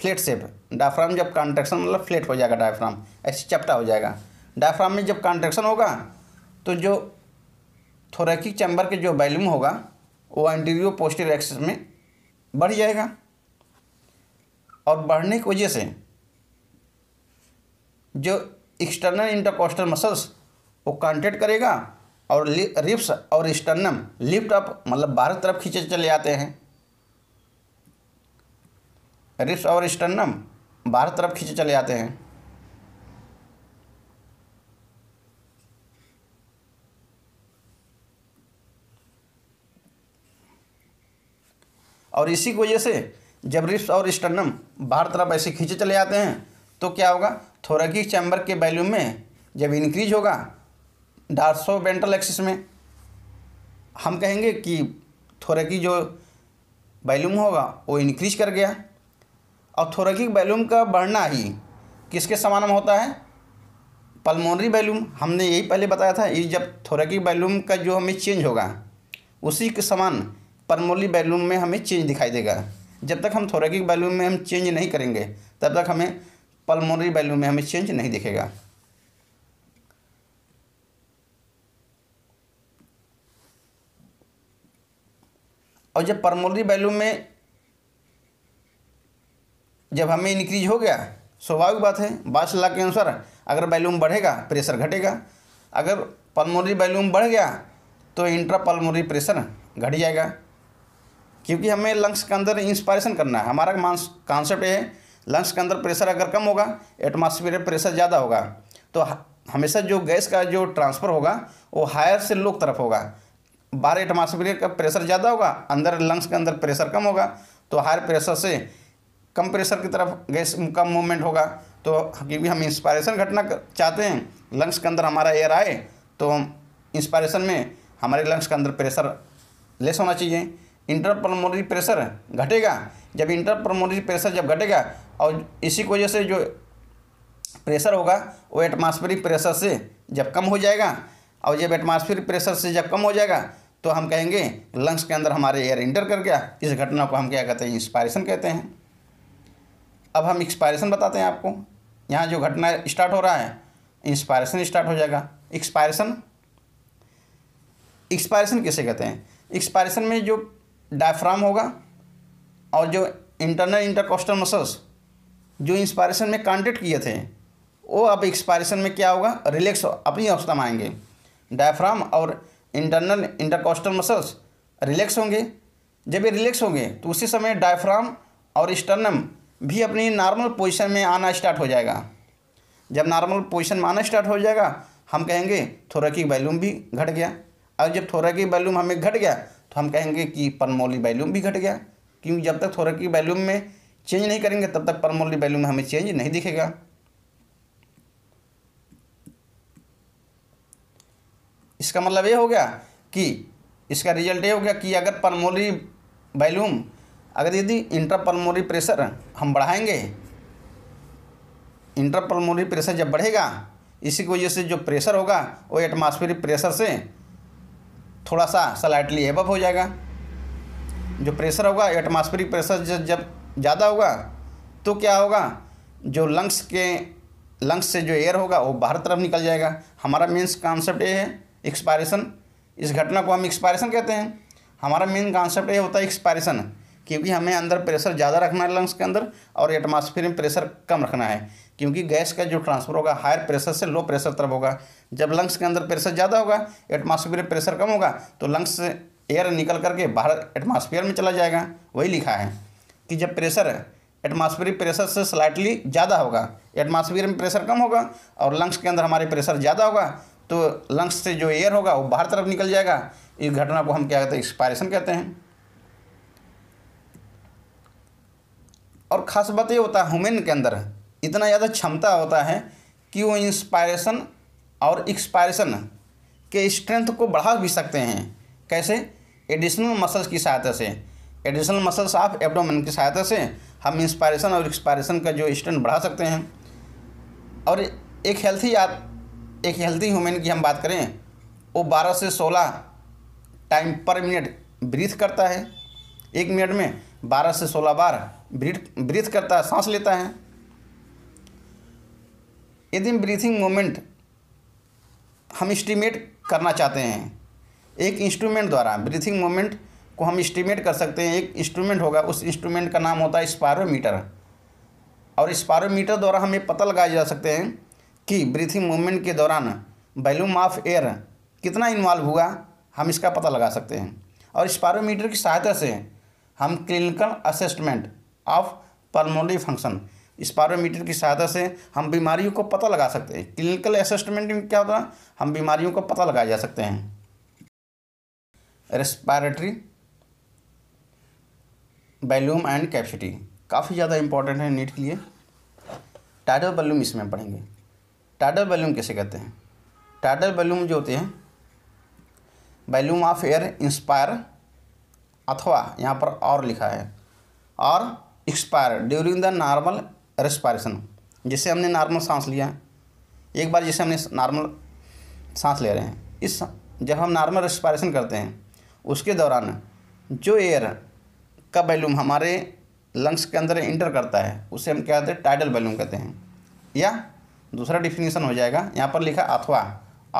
Speaker 1: फ्लेट सेप डायफ्राम जब कॉन्ट्रेक्शन मतलब फ्लेट हो जाएगा डायफ्राम ऐसे चपटा हो जाएगा डायफ्राम में जब कॉन्ट्रेक्शन होगा तो जो थोरेकिक चैम्बर के जो वैल्यूम होगा वो एंटीरियो पोस्टर एक्सेस में बढ़ जाएगा और बढ़ने की वजह से जो एक्सटर्नल इंटरकोस्टल मसल्स वो कॉन्टेक्ट करेगा और रिप्स और स्टर्नम लिफ्ट अप मतलब बारह तरफ खींचे चले जाते हैं रिप्स और स्टर्नम बारह तरफ खींचे चले जाते हैं और इसी की वजह से जब रिप्स और स्टर्नम बाहर तरफ ऐसे खींचे चले जाते हैं तो क्या होगा थोरकिक चैम्बर के वैल्यूम में जब इंक्रीज होगा डार्सो वेंट्रल एक्सिस में हम कहेंगे कि थोरेकी जो वैल्यूम होगा वो इंक्रीज कर गया और की वैल्यूम का बढ़ना ही किसके समान होता है पल्मोनरी वैल्यूम हमने यही पहले बताया था ये जब की वैल्यूम का जो हमें चेंज होगा उसी के समान पल्मोनरी वैल्यूम में हमें चेंज दिखाई देगा जब तक हम थोरेकिक वैल्यूम में हम चेंज नहीं करेंगे तब तक हमें पल्मोनरी वैल्यूम में हमें चेंज नहीं दिखेगा और जब परमोलरी वैल्यू में जब हमें इंक्रीज हो गया स्वाभाविक बात है बाईस लाख के अनुसार अगर वैल्यूम बढ़ेगा प्रेशर घटेगा अगर पल्मोनरी वैल्यूम बढ़ गया तो इंट्रा पलमोरी प्रेशर घट जाएगा क्योंकि हमें लंग्स के अंदर इंस्पायरेशन करना है हमारा मानस कॉन्सेप्ट है लंग्स के अंदर प्रेशर अगर कम होगा एटमॉस्फेयर प्रेशर ज़्यादा होगा तो हमेशा जो गैस का जो ट्रांसफ़र होगा वो हायर से लो तरफ होगा बारह एटमॉस्फेरिक का प्रेशर ज़्यादा होगा अंदर लंग्स के अंदर प्रेशर कम होगा तो हायर प्रेशर से कम प्रेशर की तरफ गैस कम मूवमेंट होगा तो क्योंकि हम इंस्पायरेशन घटना चाहते हैं लंग्स के अंदर हमारा एयर आए तो इंस्पायरेशन में हमारे लंग्स के अंदर प्रेशर लेस होना चाहिए इंटरप्रमोनरी प्रेशर घटेगा जब इंटरप्रमोनरी प्रेशर जब घटेगा और इसी की वजह से जो प्रेशर होगा वो एटमॉस्फेरिक प्रेशर से जब कम हो जाएगा और जब एटमॉस्फेरिक प्रेशर से जब कम हो जाएगा तो हम कहेंगे लंग्स के अंदर हमारे एयर इंटर कर गया इस घटना को हम क्या कहते हैं इंस्पायरेशन कहते हैं अब हम एक्सपायरेशन बताते हैं आपको यहाँ जो घटना स्टार्ट हो रहा है इंस्पायरेशन स्टार्ट हो जाएगा एक्सपायरेशन एक्सपायरेशन कैसे कहते हैं एक्सपायरेशन में जो डायफ्राम होगा और जो इंटरनल इंटरकोस्टल मसल्स जो इंस्पायरेशन में कॉन्टेक्ट किए थे वो अब एक्सपायरेशन में क्या होगा रिलैक्स अपनी अवस्था में आएंगे डायफ्राम और इंटरनल इंटरकोस्टल मसल्स रिलैक्स होंगे जब ये रिलैक्स होंगे तो उसी समय डायफ्राम और स्टर्नम भी अपनी नॉर्मल पोजिशन में आना स्टार्ट हो जाएगा जब नॉर्मल पोजिशन में आना स्टार्ट हो जाएगा हम कहेंगे की वैल्यूम भी घट गया और जब की वैल्यूम हमें घट गया तो हम कहेंगे कि परमोली वैल्यूम भी घट गया क्योंकि जब तक की वैल्यूम में चेंज नहीं करेंगे तब तक परमोली वैल्यूम हमें चेंज नहीं दिखेगा इसका मतलब ये हो गया कि इसका रिजल्ट ये हो गया कि अगर पल्मोनरी वैल्यूम अगर यदि इंट्रापल्मोनरी प्रेशर हम बढ़ाएंगे इंट्रापल्मोनरी प्रेशर जब बढ़ेगा इसी की वजह से जो प्रेशर होगा वो एटमॉस्फेरिक प्रेशर से थोड़ा सा स्लाइटली एबव हो जाएगा जो प्रेशर होगा एटमॉस्फेरिक प्रेशर जब ज़्यादा होगा तो क्या होगा जो लंग्स के लंग्स से जो एयर होगा वो बाहर तरफ निकल जाएगा हमारा मेंस कॉन्सेप्ट ये है एक्सपायरेशन इस घटना को हम एक्सपायरेशन कहते हैं हमारा मेन कॉन्सेप्ट ये होता है एक्सपायरेशन क्योंकि हमें अंदर प्रेशर ज़्यादा रखना है लंग्स के अंदर और एटमॉस्फेयर में प्रेशर कम रखना है क्योंकि गैस का जो ट्रांसफर होगा हायर प्रेशर से लो प्रेशर तरफ होगा जब लंग्स के अंदर प्रेशर ज़्यादा होगा एटमॉस्फेयर में प्रेशर कम होगा तो लंग्स से एयर निकल करके बाहर एटमॉस्फेयर में चला जाएगा वही लिखा है कि जब प्रेशर एटमॉस्फेरिक प्रेशर से स्लाइटली ज़्यादा होगा एटमॉस्फेयर में प्रेशर कम होगा और लंग्स के अंदर हमारे प्रेशर ज़्यादा होगा तो लंग्स से जो एयर होगा वो बाहर तरफ निकल जाएगा इस घटना को हम क्या कहते हैं एक्सपायरेशन कहते हैं और खास बात ये होता है ह्यूमन के अंदर इतना ज़्यादा क्षमता होता है कि वो इंस्पायरेशन और एक्सपायरेशन के स्ट्रेंथ को बढ़ा भी सकते हैं कैसे एडिशनल मसल्स की सहायता से एडिशनल मसल्स ऑफ एब्डोमेन की सहायता से हम इंस्पायरेशन और एक्सपायरेशन का जो स्ट्रेंथ बढ़ा सकते हैं और एक हेल्थी एक हेल्दी ह्यूमन की हम बात करें वो 12 से 16 टाइम पर मिनट ब्रीथ करता है एक मिनट में 12 से 16 बार ब्रीथ ब्रीथ करता है सांस लेता है यदि ब्रीथिंग मोमेंट हम इस्टीमेट करना चाहते हैं एक इंस्ट्रूमेंट द्वारा ब्रीथिंग मोमेंट को हम इस्टीमेट कर सकते हैं एक इंस्ट्रूमेंट होगा उस इंस्ट्रूमेंट का नाम होता है स्पायरोमीटर और स्पायरोमीटर द्वारा हमें पता लगाया जा सकते हैं कि ब्रीथिंग मूवमेंट के दौरान बैलूम ऑफ एयर कितना इन्वॉल्व हुआ हम इसका पता लगा सकते हैं और स्पारोमीटर की सहायता से हम clinical assessment of pulmonary function spirometer की सहायता से हम बीमारियों को पता लगा सकते हैं क्लिनिकल असेसमेंट में क्या होता है हम बीमारियों को पता लगाए जा सकते हैं रेस्पायरेटरी बैलूम एंड कैपेसिटी काफ़ी ज़्यादा इंपॉर्टेंट है नीट के लिए टाइडल बैलूम इसमें पढ़ेंगे टाइडल बैलूम कैसे कहते हैं टाइडल बैलूम जो होते हैं बैलूम ऑफ एयर इंस्पायर अथवा यहाँ पर और लिखा है और expire during the normal respiration जिसे हमने नॉर्मल सांस लिया एक बार जैसे हमने नॉर्मल सांस ले रहे हैं इस जब हम नॉर्मल रेस्पायरेशन करते हैं उसके दौरान जो एयर का बैलूम हमारे लंग्स के अंदर इंटर करता है उसे हम क्या कहते हैं टाइडल बैलूम कहते हैं या दूसरा डिफिनेशन हो जाएगा यहाँ पर लिखा अथवा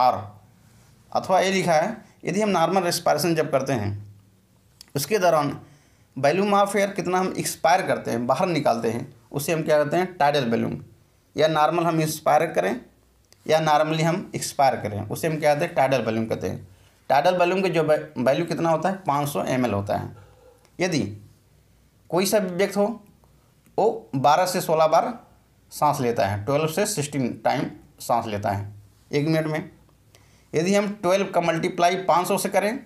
Speaker 1: और अथवा ये लिखा है यदि हम नॉर्मल रेस्पायरेशन जब करते हैं उसके दौरान बैलूम ऑफ एयर कितना हम एक्सपायर करते हैं बाहर निकालते हैं उसे हम क्या कहते हैं टाइडल बैलूम या नॉर्मल हम इंस्पायर करें या नॉर्मली हम एक्सपायर करें उसे हम क्या कहते हैं टाइडल बैलूम कहते हैं टाइडल बैलूम का जो वैल्यू कितना होता है पाँच सौ एम होता है यदि कोई सा व्यक्त हो वो बारह से सोलह बार सांस लेता है ट्वेल्व से सिक्सटीन टाइम सांस लेता है एक मिनट में यदि हम ट्वेल्व का मल्टीप्लाई पाँच सौ से करें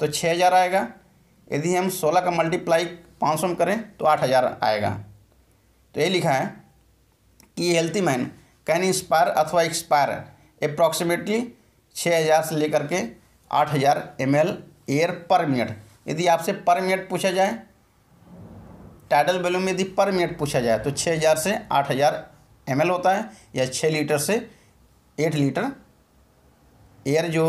Speaker 1: तो छः हज़ार आएगा यदि हम सोलह का मल्टीप्लाई पाँच सौ में करें तो आठ हज़ार आएगा तो ये लिखा है कि हेल्थी मैन कैन इंस्पायर अथवा एक्सपायर अप्रॉक्सीमेटली छः हज़ार से लेकर के आठ हज़ार एम एयर पर मिनट यदि आपसे पर मिनट पूछा जाए टाइडल वैल्यू में यदि पर मिनट पूछा जाए तो छः हज़ार से आठ हज़ार एम होता है या छः लीटर से एट लीटर एयर जो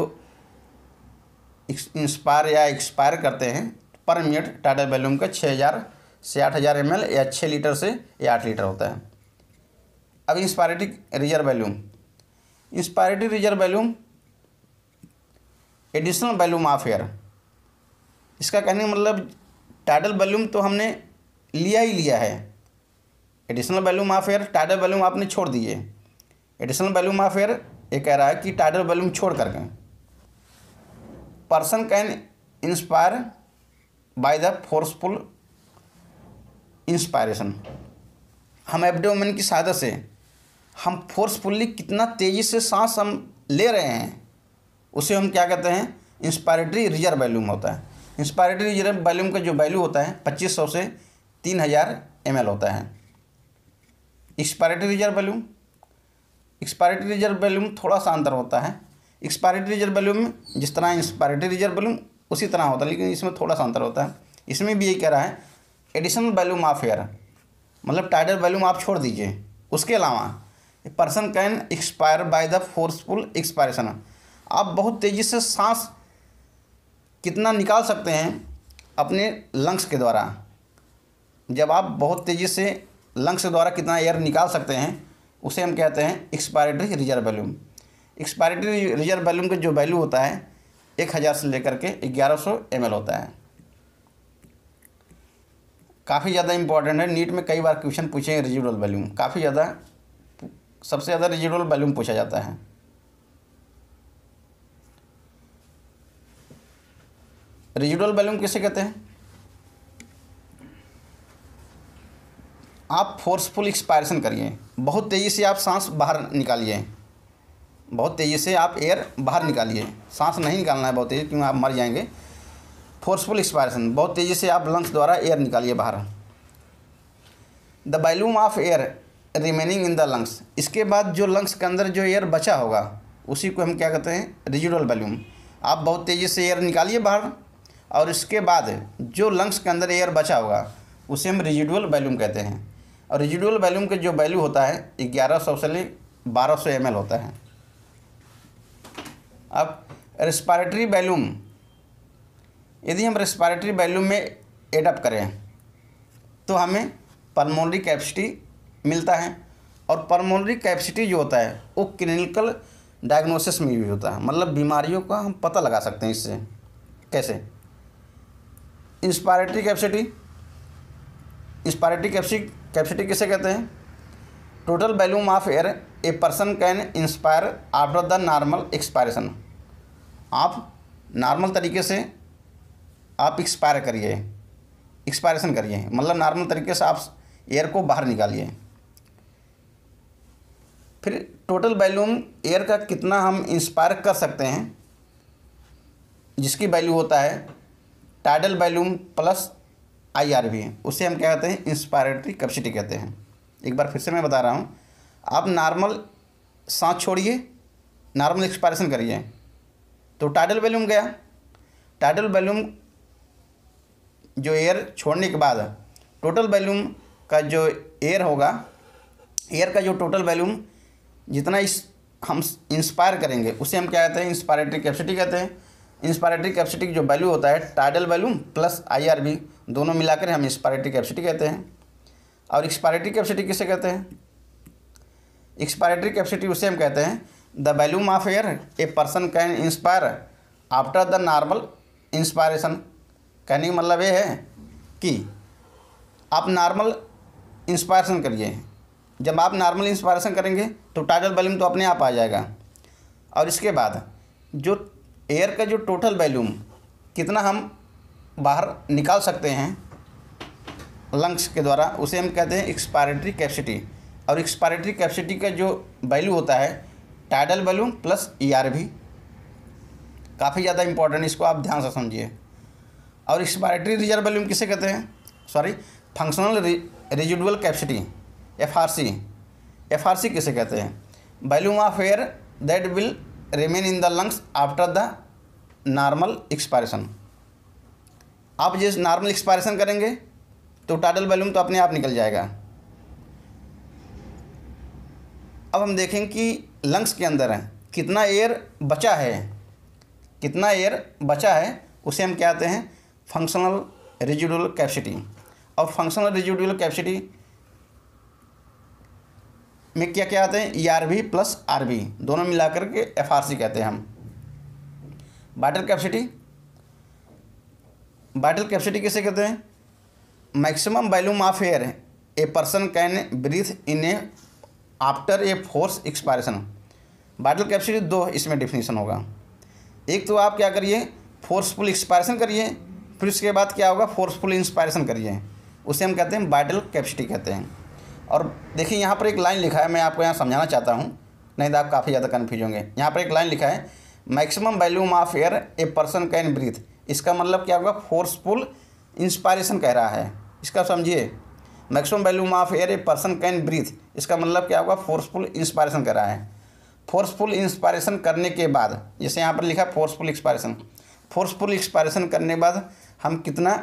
Speaker 1: इंस्पायर या एक्सपायर करते हैं पर मिनट टाइडल वैल्यूम का छः हज़ार से आठ हज़ार एम या छः लीटर से या आठ लीटर होता है अब inspiratory reserve volume inspiratory reserve volume additional volume of air इसका कहने का मतलब टाइडल वैल्यूम तो हमने लिया ही लिया है additional volume of air tidal volume आपने छोड़ दिए एडिशनल वैल्यूम ऑफ एयर ये कह रहा है कि टाइडल वैल्यूम छोड़ करके person can inspire by the forceful inspiration हम एबडोमेन की सहायता से हम फोर्सफुल्ली कितना तेज़ी से सांस हम ले रहे हैं उसे हम क्या कहते हैं इंस्पायरेटरी रिजर्व वैल्यूम होता है इंस्पायरेटरी रिजर्व वैल्यूम का जो वैल्यू होता है पच्चीस सौ से तीन हज़ार एम होता है expiratory reserve volume expiratory reserve volume थोड़ा सा अंतर होता है एक्सपायरेटरी रिजर्व वैल्यूम में जिस तरह एक्सपायरेटरी रिजर्व वैल्यूम उसी तरह होता है लेकिन इसमें थोड़ा सा अंतर होता है इसमें भी ये कह रहा है एडिशनल वैल्यूम ऑफ एयर मतलब टाइडल वैल्यूम आप छोड़ दीजिए उसके अलावा person can expire by the forceful expiration आप बहुत तेज़ी से सांस कितना निकाल सकते हैं अपने लंग्स के द्वारा जब आप बहुत तेज़ी से लंग्स के द्वारा कितना एयर निकाल सकते हैं उसे हम कहते हैं expiratory reserve volume expiratory reserve volume का जो वैल्यू होता है एक हज़ार से लेकर के ग्यारह सौ एम होता है काफ़ी ज़्यादा इंपॉर्टेंट है नीट में कई बार क्वेश्चन पूछे हैं रिजिडल वैल्यूम काफ़ी ज़्यादा सबसे ज़्यादा रिजिडल वैल्यूम पूछा जाता है रिजिडल वैल्यूम किसे कहते हैं आप फोर्सफुल एक्सपायरेशन करिए बहुत तेज़ी से आप सांस बाहर निकालिए बहुत तेज़ी से आप एयर बाहर निकालिए सांस नहीं निकालना है बहुत तेज़ी क्योंकि आप मर जाएंगे फोर्सफुल एक्सपायरेशन बहुत तेज़ी से आप लंग्स द्वारा एयर निकालिए बाहर the volume of air remaining in the lungs इसके बाद जो लंग्स के अंदर जो एयर बचा होगा उसी को हम क्या कहते हैं रिजिडल वैल्यूम आप बहुत तेज़ी से एयर निकालिए बाहर और इसके बाद जो लंग्स के अंदर एयर बचा होगा उसे हम रिजिडुअल वैल्यूम कहते हैं और रिजिडुअल वैल्यूम के जो वैल्यू होता है ग्यारह सौ से ले बारह सौ एम होता है अब रेस्पायरेटरी वैल्यूम यदि हम रेस्पायरेटरी वैल्यूम में एडअप करें तो हमें पल्मोनरी कैपेसिटी मिलता है और पल्मोनरी कैपेसिटी जो होता है वो क्लिनिकल डायग्नोसिस में भी होता है मतलब बीमारियों का हम पता लगा सकते हैं इससे कैसे इंस्पायरेटरी कैपेसिटी स्पारेटिक कैपेसिटी किसे कहते हैं total volume of air a person can inspire after the normal expiration आप नॉर्मल तरीके से आप एक्सपायर करिए एक्सपायरेशन करिए मतलब नॉर्मल तरीके से आप एयर को बाहर निकालिए फिर टोटल वैल्यूम एयर का कितना हम इंस्पायर कर सकते हैं जिसकी वैल्यू होता है tidal volume plus I R V उसे हम क्या कहते हैं इंस्पायरेटरी कैपेसिटी कहते हैं एक बार फिर से मैं बता रहा हूँ आप नॉर्मल सांस छोड़िए नॉर्मल एक्सपायरेशन करिए तो टाइडल वैल्यूम गया टाइडल वैल्यूम जो एयर छोड़ने के बाद टोटल वैल्यूम का जो एयर होगा एयर का जो टोटल वैल्यूम जितना इस हम इंस्पायर करेंगे उसे हम क्या कहते हैं इंस्पायरेटरी कैपेसिटी कहते हैं इंस्पायरेटरी कैपेसिटी की जो वैल्यू होता है टाइडल वैल्यू प्लस आई दोनों मिलाकर हम इंस्पायरेटरी कैपेसिटी कहते हैं और एक्सपायरेटरी कैपेसिटी किसे कहते हैं एक्सपायरेटरी कैपेसिटी उसे हम कहते हैं the volume of air a person can inspire after the normal inspiration कहने का मतलब ये है कि आप नॉर्मल इंस्पायरेशन करिए जब आप नॉर्मल इंस्पायरेशन करेंगे तो टाइडल वैल्यूम तो अपने आप आ जाएगा और इसके बाद जो एयर का जो टोटल वैल्यूम कितना हम बाहर निकाल सकते हैं लंग्स के द्वारा उसे हम कहते हैं एक्सपायरेटरी कैपेसिटी और एक्सपायरेटरी कैपेसिटी का जो वैल्यू होता है tidal volume plus E R भी काफ़ी ज़्यादा इंपॉर्टेंट इसको आप ध्यान से समझिए और एक्सपायरेटरी रिजर्व वैल्यूम किसे कहते हैं sorry functional residual capacity F R C F R C किसे कहते हैं volume of air that will remain in the lungs after the normal expiration आप जिस नॉर्मल एक्सपायरेशन करेंगे तो टाडल बैलूम तो अपने आप निकल जाएगा अब हम देखें कि लंग्स के अंदर कितना एयर बचा है कितना एयर बचा है उसे हम क्या कहते हैं फंक्शनल रेजिडुअल कैपेसिटी और फंक्शनल रेजिडुअल कैपेसिटी में क्या क्या आते हैं E R V plus R V दोनों मिलाकर के एफ आर सी कहते हैं हम बाइटल कैपेसिटी बाइटल कैपेसिटी किसे कहते हैं maximum volume of air a person can breathe in a after a force expiration vital capacity दो इसमें डिफिनीशन होगा एक तो आप क्या करिए फोर्सफुल एक्सपायरेशन करिए फिर उसके बाद क्या होगा फोर्सफुल इंस्पायरेशन करिए उसे हम कहते हैं बाइटल कैपेसिटी कहते हैं और देखिए यहाँ पर एक लाइन लिखा है मैं आपको यहाँ समझाना चाहता हूँ नहीं तो आप काफ़ी ज़्यादा कन्फ्यूज होंगे यहाँ पर एक लाइन लिखा है maximum volume of air a person can breathe इसका मतलब क्या होगा फोर्सफुल इंस्पायरेशन कह रहा है इसका समझिए maximum volume of air a person can breathe इसका मतलब क्या होगा फोर्सफुल इंस्पायरेशन कह रहा है फोर्सफुल इंस्पायरेशन करने के बाद जैसे यहाँ पर लिखा फोर्सफुल एक्सपायरेशन फोर्सफुल एक्सपायरेशन करने के बाद हम कितना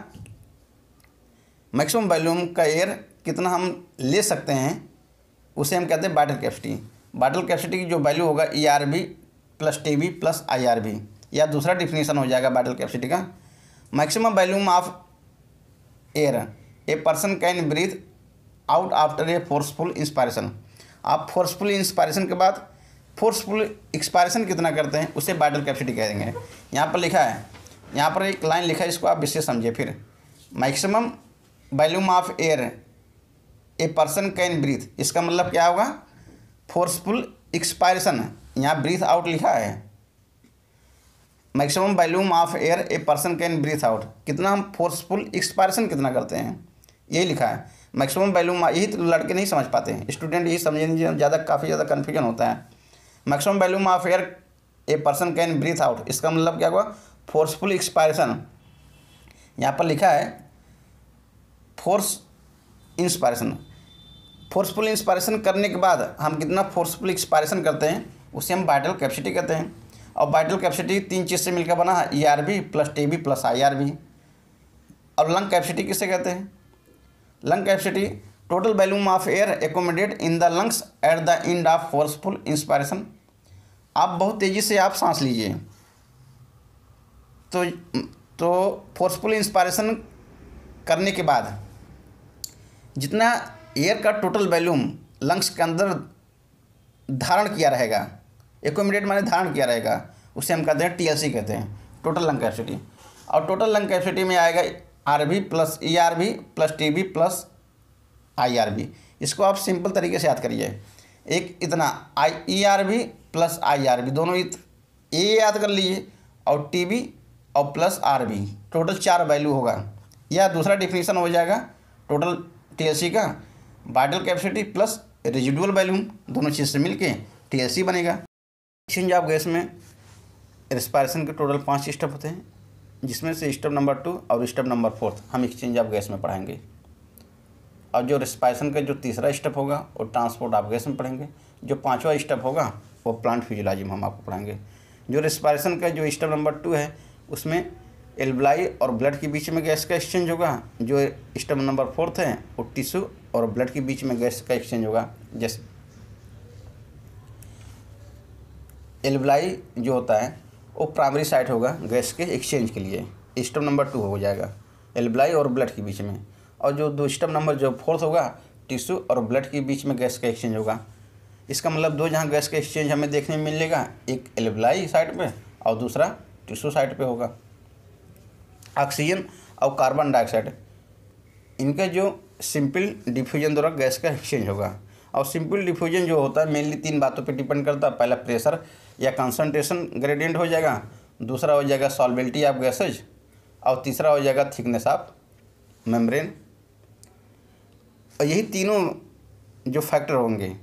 Speaker 1: मैक्सिमम वैल्यूम का एयर कितना हम ले सकते हैं उसे हम कहते हैं बाटल कैपेसिटी बाटल कैपेसिटी की जो वैल्यू होगा E R V plus T V plus I R V या दूसरा डिफिनेशन हो जाएगा बाटल कैपेसिटी का maximum volume of air a person can breathe out after a forceful inspiration आप forceful inspiration के बाद फोर्सफुल एक्सपायरेशन कितना करते हैं उसे बाइटल कैपेसिटी कह देंगे यहाँ पर लिखा है यहाँ पर एक लाइन लिखा है इसको आप विशेष समझिए फिर maximum volume of air a person can breathe इसका मतलब क्या होगा फोर्सफुल एक्सपायरेशन यहाँ ब्रीथ आउट लिखा है maximum volume of air a person can breathe out कितना हम फोर्सफुल एक्सपायरेशन कितना करते हैं यही लिखा है मैक्सिमम वैल्यूम यही तो लड़के नहीं समझ पाते हैं स्टूडेंट यही समझने ज़्यादा काफ़ी ज़्यादा कन्फ्यूजन होता है maximum volume of air a person can breathe out इसका मतलब क्या हुआ फोर्सफुल एक्सपायरेशन यहाँ पर लिखा है फोर्स इंस्पायरेशन फोर्सफुल इंस्पायरेशन करने के बाद हम कितना फोर्सफुल इंस्पायरेशन करते हैं उसे हम वाइटल कैपेसिटी कहते हैं और वाइटल कैपेसिटी तीन चीज़ से मिलकर बना है E R V plus T V plus I R V और लंग कैपेसिटी किसे कहते हैं lung capacity total volume of air accommodate in the lungs at the end of forceful inspiration आप बहुत तेज़ी से आप सांस लीजिए तो तो फोर्सफुल इंस्पायरेशन करने के बाद जितना एयर का टोटल वैल्यूम लंग्स के अंदर धारण किया रहेगा एकोमिडेट माने धारण किया रहेगा उसे हम कहते हैं टीएलसी कहते हैं टोटल लंग कैपेसिटी और टोटल लंग कैपेसिटी में आएगा R V plus E R V plus T V plus I R V इसको आप सिंपल तरीके से याद करिए एक इतना I E R V plus I R V दोनों ए याद कर लीजिए और टी बी और प्लस आर वी टोटल चार वैल्यू होगा या दूसरा डिफिनीसन हो जाएगा टोटल टी सी का vital capacity plus residual volume दोनों चीज़ से मिलके टी बनेगा एक्सचेंज ऑफ गैस में रिस्पायरेशन के टोटल पाँच स्टेप होते हैं जिसमें से स्टेप नंबर टू और स्टेप नंबर फोर्थ हम एक्सचेंज ऑफ गैस में पढ़ाएंगे और जो रिस्पायरेशन का जो तीसरा स्टेप होगा वो ट्रांसपोर्ट ऑफ गैस में पढ़ेंगे जो पाँचवा स्टेप होगा वो प्लांट फिजियोलॉजी में हम आपको पढ़ाएंगे जो रिस्पायरेशन का जो स्टेप नंबर टू है उसमें एल्बलाई और ब्लड के बीच में गैस का एक्सचेंज होगा जो स्टम नंबर फोर्थ है वो टिश्यू और ब्लड के बीच में गैस का एक्सचेंज होगा जैसे एल्बलाई जो होता है वो प्राइमरी साइट होगा गैस के एक्सचेंज के लिए स्टम नंबर टू हो जाएगा एल्बलाई और ब्लड के बीच में और जो दो स्टम नंबर जो फोर्थ होगा टिश्यू और ब्लड के बीच में गैस का एक्सचेंज होगा इसका मतलब दो जहाँ गैस का एक्सचेंज हमें देखने मिलेगा एक एल्बलाई साइड पर और दूसरा टिश्यू साइड पर होगा ऑक्सीजन और कार्बन डाइऑक्साइड इनका जो सिंपल डिफ्यूजन द्वारा गैस का एक्सचेंज होगा और सिंपल डिफ्यूजन जो होता है मेनली तीन बातों पर डिपेंड करता है पहला प्रेशर या कंसनट्रेशन ग्रेडियंट हो जाएगा दूसरा हो जाएगा सॉल्बिलिटी ऑफ गैसेज और तीसरा हो जाएगा थिकनेस ऑफ मेम्ब्रेन और यही तीनों जो फैक्टर होंगे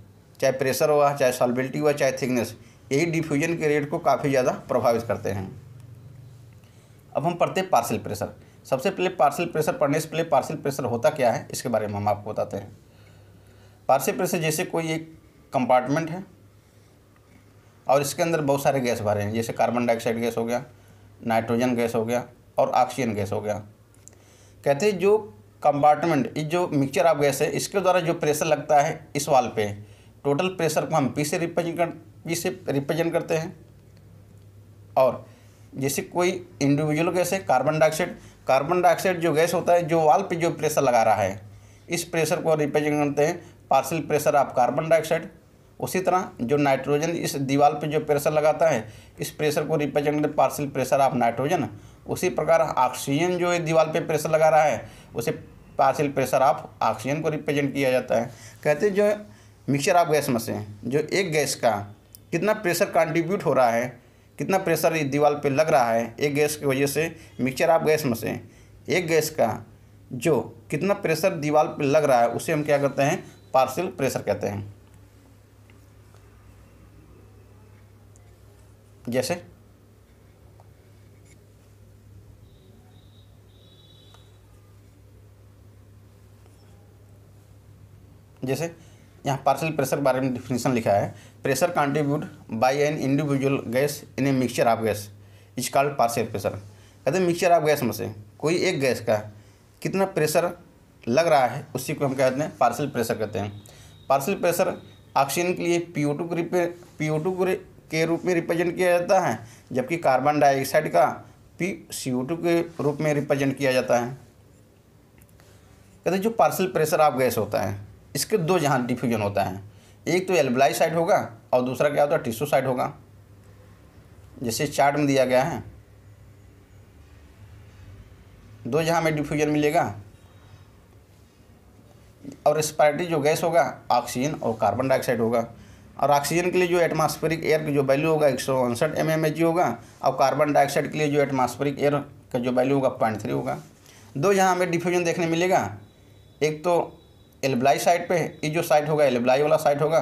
Speaker 1: चाहे प्रेशर हुआ चाहे सॉल्बिलिटी हुआ चाहे थिकनेस यही डिफ्यूजन के रेट को काफ़ी ज़्यादा प्रभावित करते हैं अब हम पढ़ते हैं पार्सल प्रेशर सबसे पहले पार्सल प्रेशर पढ़ने से पहले पार्सल प्रेशर होता क्या है इसके बारे में हम आपको बताते हैं पार्सल प्रेशर जैसे कोई एक कंपार्टमेंट है और इसके अंदर बहुत सारे गैस भरे हैं जैसे कार्बन डाइऑक्साइड गैस हो गया नाइट्रोजन गैस हो गया और ऑक्सीजन गैस हो गया कहते हैं जो कंपार्टमेंट इस जो मिक्सचर ऑफ गैस है इसके द्वारा जो प्रेशर लगता है इस वाल पे टोटल प्रेशर को हम पी से रिप्रेजेंट कर पी से रिप्रेजेंट करते हैं और जैसे कोई इंडिविजुअल गैस है कार्बन डाइऑक्साइड कार्बन डाइऑक्साइड जो गैस होता है जो वाल पे जो प्रेशर लगा रहा है इस प्रेशर को रिप्रेजेंट करते हैं partial pressure of carbon dioxide उसी तरह जो नाइट्रोजन इस दीवाल पे जो प्रेशर लगाता है इस प्रेशर को रिप्रेजेंट करते हैं पार्सल प्रेशर ऑफ नाइट्रोजन उसी प्रकार ऑक्सीजन जो दीवार पे प्रेशर लगा रहा है उसे पार्सल प्रेशर ऑफ ऑक्सीजन को रिप्रेजेंट किया जाता है कहते हैं जो मिक्सचर ऑफ गैस में से जो एक गैस का कितना प्रेशर कंट्रीब्यूट हो रहा है कितना प्रेशर दीवार पे लग रहा है एक गैस की वजह से मिक्सचर आप गैस में से एक गैस का जो कितना प्रेशर दीवार पे लग रहा है उसे हम क्या करते हैं पार्सल प्रेशर कहते हैं जैसे जैसे यहाँ पार्सल प्रेशर बारे में डिफिनेशन लिखा है pressure contribute by an individual gas in a mixture of gas is called partial pressure कहते हैं मिक्सचर ऑफ गैस में से कोई एक गैस का कितना प्रेशर लग रहा है उसी को हम कहते हैं पार्सल प्रेशर कहते हैं पार्सल प्रेशर ऑक्सीजन के लिए पी ओ टू के पी ओ टू के रूप में रिप्रेजेंट किया जाता है जबकि कार्बन डाइऑक्साइड का पी सी ओ टू के रूप में रिप्रेजेंट किया जाता है कहते हैं जो पार्सल प्रेशर ऑफ गैस होता है इसके दो जहाँ डिफ्यूजन होता है एक तो एल्बलाई साइड होगा और दूसरा क्या होता है टिश्यू साइड होगा जैसे चार्ट में दिया गया है दो जहाँ में डिफ्यूजन मिलेगा और रेस्पायरेटरी जो गैस होगा ऑक्सीजन और कार्बन डाइऑक्साइड होगा और ऑक्सीजन के लिए जो एटमॉस्फेरिक एयर का जो वैल्यू होगा एक सौ उनसठ एम एम एच जी होगा और कार्बन डाइऑक्साइड के लिए जो एटमॉस्फेरिक एयर का जो वैल्यू होगा पॉइंट थ्री होगा दो यहाँ हमें डिफ्यूजन देखने मिलेगा एक तो एलब्लाई साइड पे ये जो साइड होगा एलब्लाई वाला साइड होगा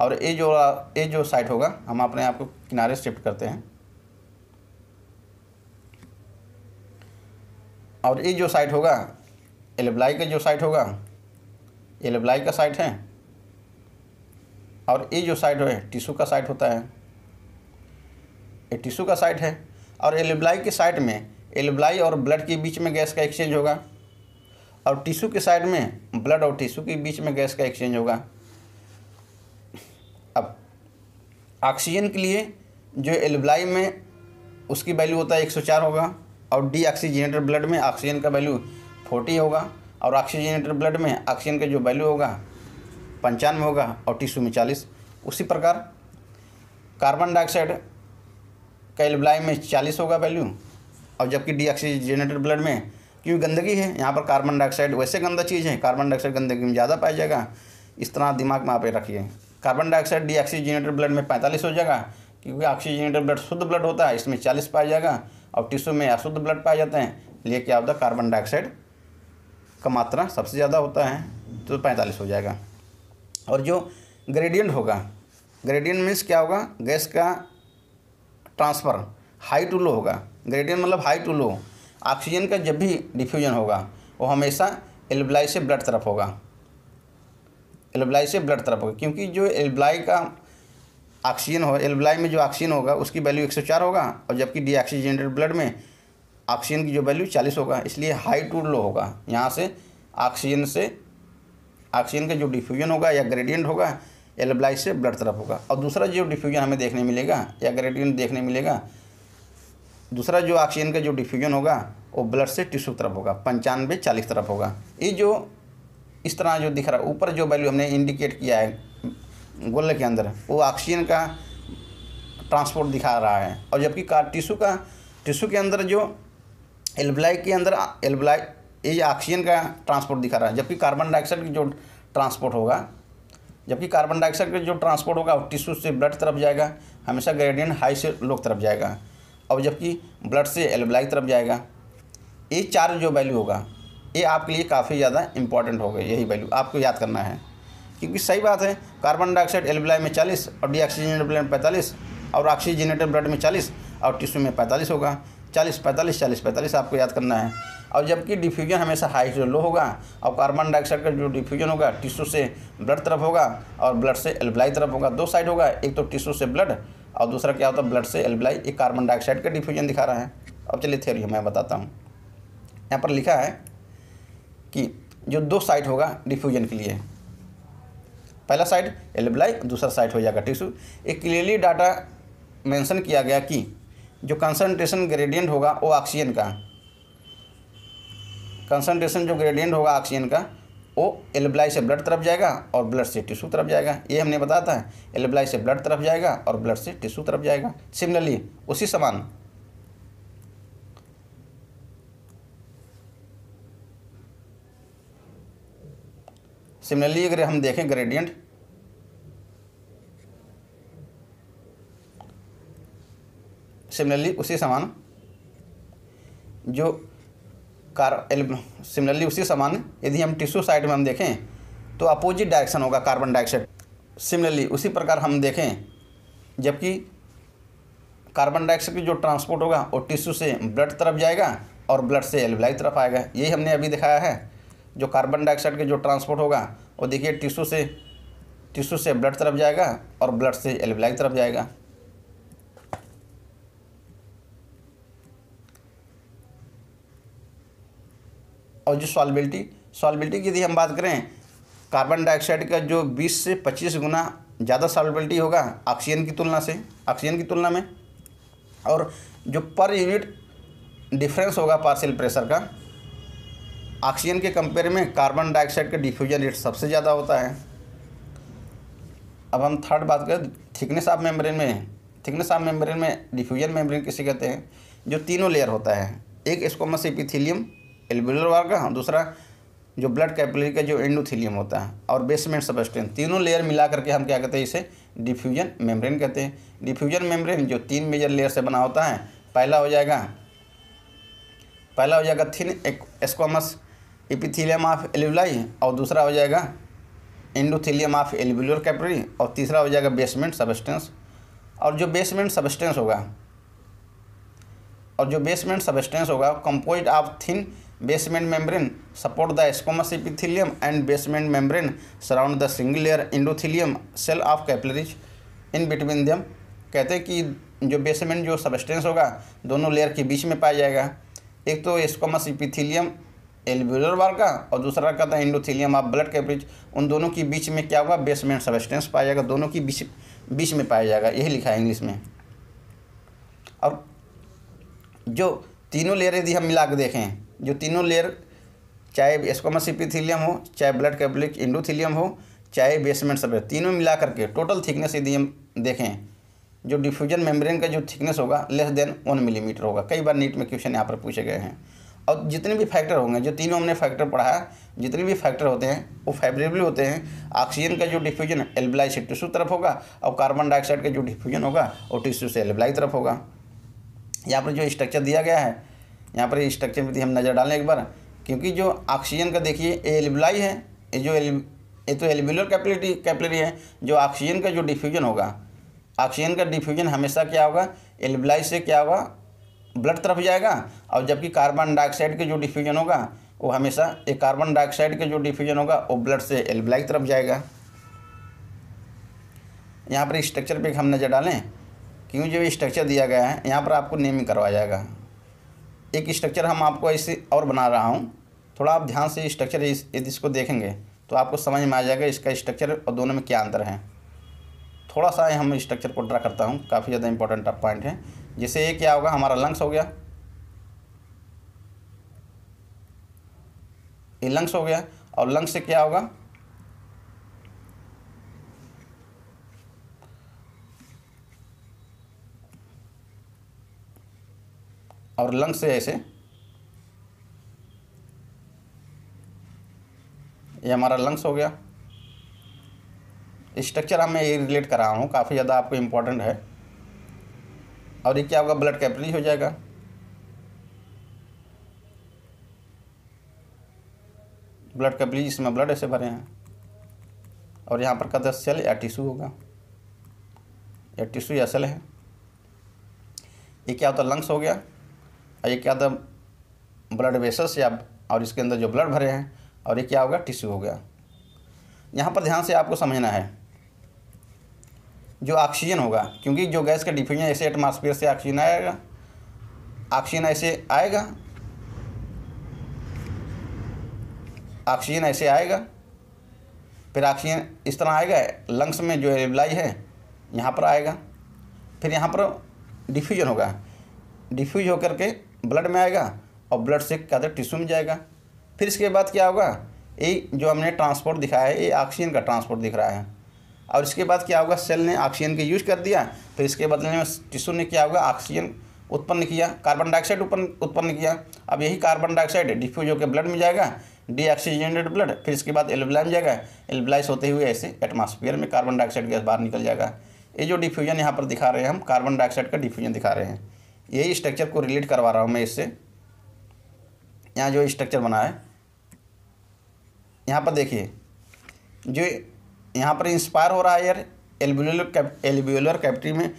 Speaker 1: और ए जो ए जो साइड होगा हम अपने आप को किनारे शिफ्ट करते हैं और ये जो साइड होगा एलब्लाई का जो साइड होगा एलब्लाई का साइड है और ये जो साइड है टिशू का साइड होता है ये टिशू का साइड है और एलब्लाई के साइड में एलब्लाई और ब्लड के बीच में गैस का एक्सचेंज होगा और टिश्यू के साइड में ब्लड और टिश्यू के बीच में गैस का एक्सचेंज होगा अब ऑक्सीजन के लिए जो एल्ब्लाई में उसकी वैल्यू होता है 104 होगा और डी ऑक्सीजनेटर ब्लड में ऑक्सीजन का वैल्यू 40 होगा और ऑक्सीजनेटर ब्लड में ऑक्सीजन का जो वैल्यू होगा पंचानवे होगा और टिश्यू में चालीस उसी प्रकार कार्बन डाइऑक्साइड का एल्ब्लाई में चालीस होगा वैल्यू और जबकि डी ऑक्सीजनेटर ब्लड में क्योंकि गंदगी है यहाँ पर कार्बन डाइऑक्साइड वैसे गंदा चीज़ है कार्बन डाइऑक्साइड गंदगी में ज़्यादा पाया जाएगा इस तरह दिमाग में आप रखिए कार्बन डाइऑक्साइड डीऑक्सीजनेटेड ब्लड में पैंतालीस हो जाएगा क्योंकि ऑक्सीजनेटेड ब्लड शुद्ध ब्लड होता है इसमें चालीस पाया जाएगा और टिश्यू में अशुद्ध ब्लड पाए जाते हैं लिए क्या होता है कार्बन डाइऑक्साइड का मात्रा सबसे ज़्यादा होता है तो पैंतालीस हो जाएगा और जो ग्रेडियंट होगा ग्रेडियंट मीन्स क्या होगा गैस का ट्रांसफ़र हाई टू लो होगा ग्रेडियंट मतलब हाई टू लो ऑक्सीजन का जब भी डिफ्यूजन होगा वो हमेशा एल्बलाई से ब्लड तरफ होगा एल्बलाई से ब्लड तरफ होगा क्योंकि जो एल्बलाई का ऑक्सीजन हो एल्बलाई में जो ऑक्सीजन होगा उसकी वैल्यू एक सौ चार होगा और जबकि डीऑक्सीजनेटेड ब्लड में ऑक्सीजन की जो वैल्यू चालीस होगा इसलिए हाई टू लो होगा यहाँ से ऑक्सीजन से ऑक्सीजन का जो डिफ्यूजन होगा या ग्रेडियंट होगा एल्बलाई से ब्लड तरफ होगा और दूसरा जो डिफ्यूजन हमें देखने मिलेगा या ग्रेडियंट देखने मिलेगा दूसरा जो ऑक्सीजन का जो डिफ्यूजन होगा वो ब्लड से टिश्यू तरफ होगा पंचानवे चालीस तरफ होगा ये जो इस तरह जो दिख रहा है ऊपर जो वैल्यू हमने इंडिकेट किया है गोले के अंदर वो ऑक्सीजन का ट्रांसपोर्ट दिखा रहा है और जबकि का टिशू का टिशू के अंदर जो एल्ब्लाई के अंदर एल्बलाई ये ऑक्सीजन का ट्रांसपोर्ट दिखा रहा है जबकि कार्बन डाइऑक्साइड की जो ट्रांसपोर्ट होगा जबकि कार्बन डाइऑक्साइड का जो ट्रांसपोर्ट होगा वो टिश्यू से ब्लड तरफ जाएगा हमेशा ग्रेडियंट हाई से लो तरफ जाएगा और जबकि ब्लड से एल्बुलाई की तरफ जाएगा ये चार जो वैल्यू होगा ये आपके लिए काफ़ी ज़्यादा इंपॉर्टेंट होगा यही वैल्यू आपको याद करना है क्योंकि सही बात है कार्बन डाइऑक्साइड एल्बुलाई में चालीस और डीऑक्सीजनेटेड ब्लड में पैंतालीस और ऑक्सीजनेटेड ब्लड में चालीस और टिश्यू में पैंतालीस होगा चालीस पैंतालीस चालीस पैंतालीस आपको याद करना है और जबकि डिफ्यूजन हमेशा हाई से लो होगा और कार्बन डाइऑक्साइड का जो डिफ्यूजन होगा टिश्यू से ब्लड तरफ होगा और ब्लड से एल्बुलाई तरफ होगा दो साइड होगा एक तो टिश्यू से ब्लड और दूसरा क्या होता है ब्लड से एल्बलाई एक कार्बन डाइऑक्साइड का डिफ्यूजन दिखा रहा है अब चलिए थ्योरी मैं बताता हूँ यहाँ पर लिखा है कि जो दो साइट होगा डिफ्यूजन के लिए पहला साइड एल्बलाई दूसरा साइड हो जाएगा टिश्यू एक क्लियरली डाटा मेंशन किया गया कि जो कंसनट्रेशन ग्रेडियंट होगा वो ऑक्सीजन का कंसनट्रेशन जो ग्रेडियंट होगा ऑक्सीजन का वो एलब्लाई से ब्लड तरफ जाएगा और ब्लड से टिश्यू तरफ जाएगा ये हमने बताया था एलब्लाई से ब्लड तरफ जाएगा और ब्लड से टिश्यू तरफ जाएगा सिमिलरली उसी समान सिमिलरली अगर हम देखें ग्रेडियंट सिमिलरली उसी समान जो कार सिमिलरली उसी समान यदि हम टिश्यू साइड में हम देखें तो अपोजिट डायरेक्शन होगा कार्बन डाइऑक्साइड सिमिलरली उसी प्रकार हम देखें जबकि कार्बन डाइऑक्साइड की जो ट्रांसपोर्ट होगा वो टिश्यू से ब्लड तरफ जाएगा और ब्लड से एल्वलाई तरफ आएगा यही हमने अभी दिखाया है जो कार्बन डाइऑक्साइड के जो ट्रांसपोर्ट होगा वो देखिए टिश्यू से टिश्यू से ब्लड तरफ जाएगा और ब्लड से एल्वलाई तरफ जाएगा और जो सॉलबिलिटी सॉलबिलिटी की यदि हम बात करें कार्बन डाइऑक्साइड का जो 20 से 25 गुना ज़्यादा सॉलबिलिटी होगा ऑक्सीजन की तुलना से ऑक्सीजन की तुलना में और जो पर यूनिट डिफरेंस होगा पार्सल प्रेशर का ऑक्सीजन के कंपेयर में कार्बन डाइऑक्साइड का डिफ्यूजन रेट सबसे ज़्यादा होता है अब हम थर्ड बात करें थिकनेस ऑफ मेम्ब्रेन में थिकनेस ऑफ मेम्ब्रेन में डिफ्यूजन मेम्ब्रेन किसे कहते हैं जो तीनों लेयर होता है एक इसको मैं एपिथीलियम एल्बुलर और हाँ, दूसरा जो ब्लड कैपिलरी का जो एंडोथीलियम होता है और बेसमेंट सबस्टेंस तीनों लेयर मिला करके हम क्या कहते हैं इसे डिफ्यूजन मेम्ब्रेन कहते हैं डिफ्यूजन मेम्ब्रेन जो तीन मेजर लेयर से बना होता है पहला हो जाएगा पहला हो जाएगा thin squamous epithelium of alveoli और दूसरा हो जाएगा एंडोथीलियम ऑफ एल्बुलर कैपरी और तीसरा हो जाएगा बेसमेंट सबस्टेंस और जो बेसमेंट सबस्टेंस होगा और जो बेसमेंट सबस्टेंस होगा compose of thin basement membrane support the squamous epithelium and basement membrane surround the single layer endothelium cell of capillaries in between them कहते हैं कि जो बेसमेंट जो सबस्टेंस होगा दोनों लेयर के बीच में पाया जाएगा एक तो एस्कोमस इपिथिलियम एल्बुलर वाल का और दूसरा कहता है इंडोथिलियम ऑफ ब्लड कैपरिज उन दोनों के बीच में क्या होगा बेसमेंट सबस्टेंस पाया जाएगा दोनों के बीच बीच में पाया जाएगा यही लिखा है इंग्लिश में और जो तीनों लेयर यदि हम मिला के देखें जो तीनों लेयर चाहे एस्कोमा हो चाहे ब्लड कैबलिक इंडोथिलियम हो चाहे बेसमेंट सब तीनों मिला करके टोटल थिकनेस यदि हम देखें जो डिफ्यूजन मेम्ब्रेन का जो थिकनेस होगा लेस देन वन मिलीमीटर होगा कई बार नीट में क्वेश्चन यहाँ पर पूछे गए हैं और जितने भी फैक्टर होंगे जो तीनों हमने फैक्टर पढ़ा है जितने भी फैक्टर होते हैं वो फेवरेबल होते हैं ऑक्सीजन का जो डिफ्यूजन एल्बलाई से टिश्यू तरफ होगा और कार्बन डाइऑक्साइड का जो डिफ्यूजन होगा वो टिश्यू से एल्बलाई तरफ होगा यहाँ पर जो स्ट्रक्चर दिया गया है यहाँ पर स्ट्रक्चर में हम नज़र डालें एक बार क्योंकि जो ऑक्सीजन का देखिए एलिबलाई है ये जो एल ये तो एलिबुलर कैपिलिटी कैपिलरी है जो ऑक्सीजन का जो डिफ्यूजन होगा ऑक्सीजन का डिफ्यूजन हमेशा क्या होगा एलिबलाई से क्या होगा ब्लड तरफ जाएगा और जबकि कार्बन डाइऑक्साइड का जो डिफ्यूजन होगा वो हमेशा ये कार्बन डाइऑक्साइड का जो डिफ्यूजन होगा वो ब्लड से एलिबलाई तरफ जाएगा यहाँ पर स्ट्रक्चर पर हम नज़र डालें क्योंकि जो स्ट्रक्चर दिया गया है यहाँ पर आपको नेमिंग करवाया जाएगा एक स्ट्रक्चर हम आपको ऐसे और बना रहा हूँ थोड़ा आप ध्यान से स्ट्रक्चर इस इसको देखेंगे तो आपको समझ में आ जाएगा इसका स्ट्रक्चर और दोनों में क्या अंतर है थोड़ा सा हम स्ट्रक्चर को ड्रा करता हूँ काफ़ी ज़्यादा इंपॉर्टेंट पॉइंट है जैसे ये क्या होगा हमारा लंग्स हो गया ये लंग्स हो गया और लंग्स से क्या होगा और लंग से ऐसे ये हमारा लंग्स हो गया स्ट्रक्चर हमें ये रिलेट कर रहा हूँ काफ़ी ज़्यादा आपको इम्पोर्टेंट है और ये क्या होगा ब्लड कैपली हो जाएगा ब्लड कैपली इसमें ब्लड ऐसे भरे हैं और यहाँ पर कदर सेल या टिशू होगा या टिशू या सेल है ये क्या होता लंग्स हो गया ये क्या था ब्लड वेसल्स या और इसके अंदर जो ब्लड भरे हैं और ये क्या हो गया टिश्यू हो गया यहाँ पर ध्यान से आपको समझना है जो ऑक्सीजन होगा क्योंकि जो गैस का डिफ्यूजन ऐसे एटमॉस्फेयर से ऑक्सीजन आएगा ऑक्सीजन ऐसे आएगा ऑक्सीजन ऐसे आएगा फिर ऑक्सीजन इस तरह आएगा लंग्स में जो एलिब्लाई है यहाँ पर आएगा फिर यहाँ पर डिफ्यूजन होगा डिफ्यूज होकर के ब्लड में आएगा और ब्लड से क्या टिश्यू में जाएगा फिर इसके बाद क्या होगा ये जो हमने ट्रांसपोर्ट दिखाया है ये ऑक्सीजन का ट्रांसपोर्ट दिख रहा है और इसके बाद क्या होगा सेल ने ऑक्सीजन के यूज कर दिया फिर तो इसके बदले में टिश्यू ने क्या होगा ऑक्सीजन उत्पन्न किया कार्बन डाइऑक्साइड उत्पन्न उत्पन्न किया अब यही कार्बन डाइऑक्साइड डिफ्यूज होकर ब्लड में जाएगा डीऑक्सीजनेटेड ब्लड फिर इसके बाद एल्बुलाइज जाएगा एल्बुलाइज होते हुए ऐसे एटमॉस्फेयर में कार्बन डाइऑक्साइड गैस बाहर निकल जाएगा ये जो डिफ्यूजन यहाँ पर दिखा रहे हैं हम कार्बन डाइऑक्साइड का डिफ्यूजन दिखा रहे हैं यही स्ट्रक्चर को रिलेट करवा रहा हूँ मैं इससे यहाँ जो स्ट्रक्चर बना है यहाँ पर देखिए जो यहाँ पर इंस्पायर हो रहा है एयर कैप एलब्यूलर कैप्टी में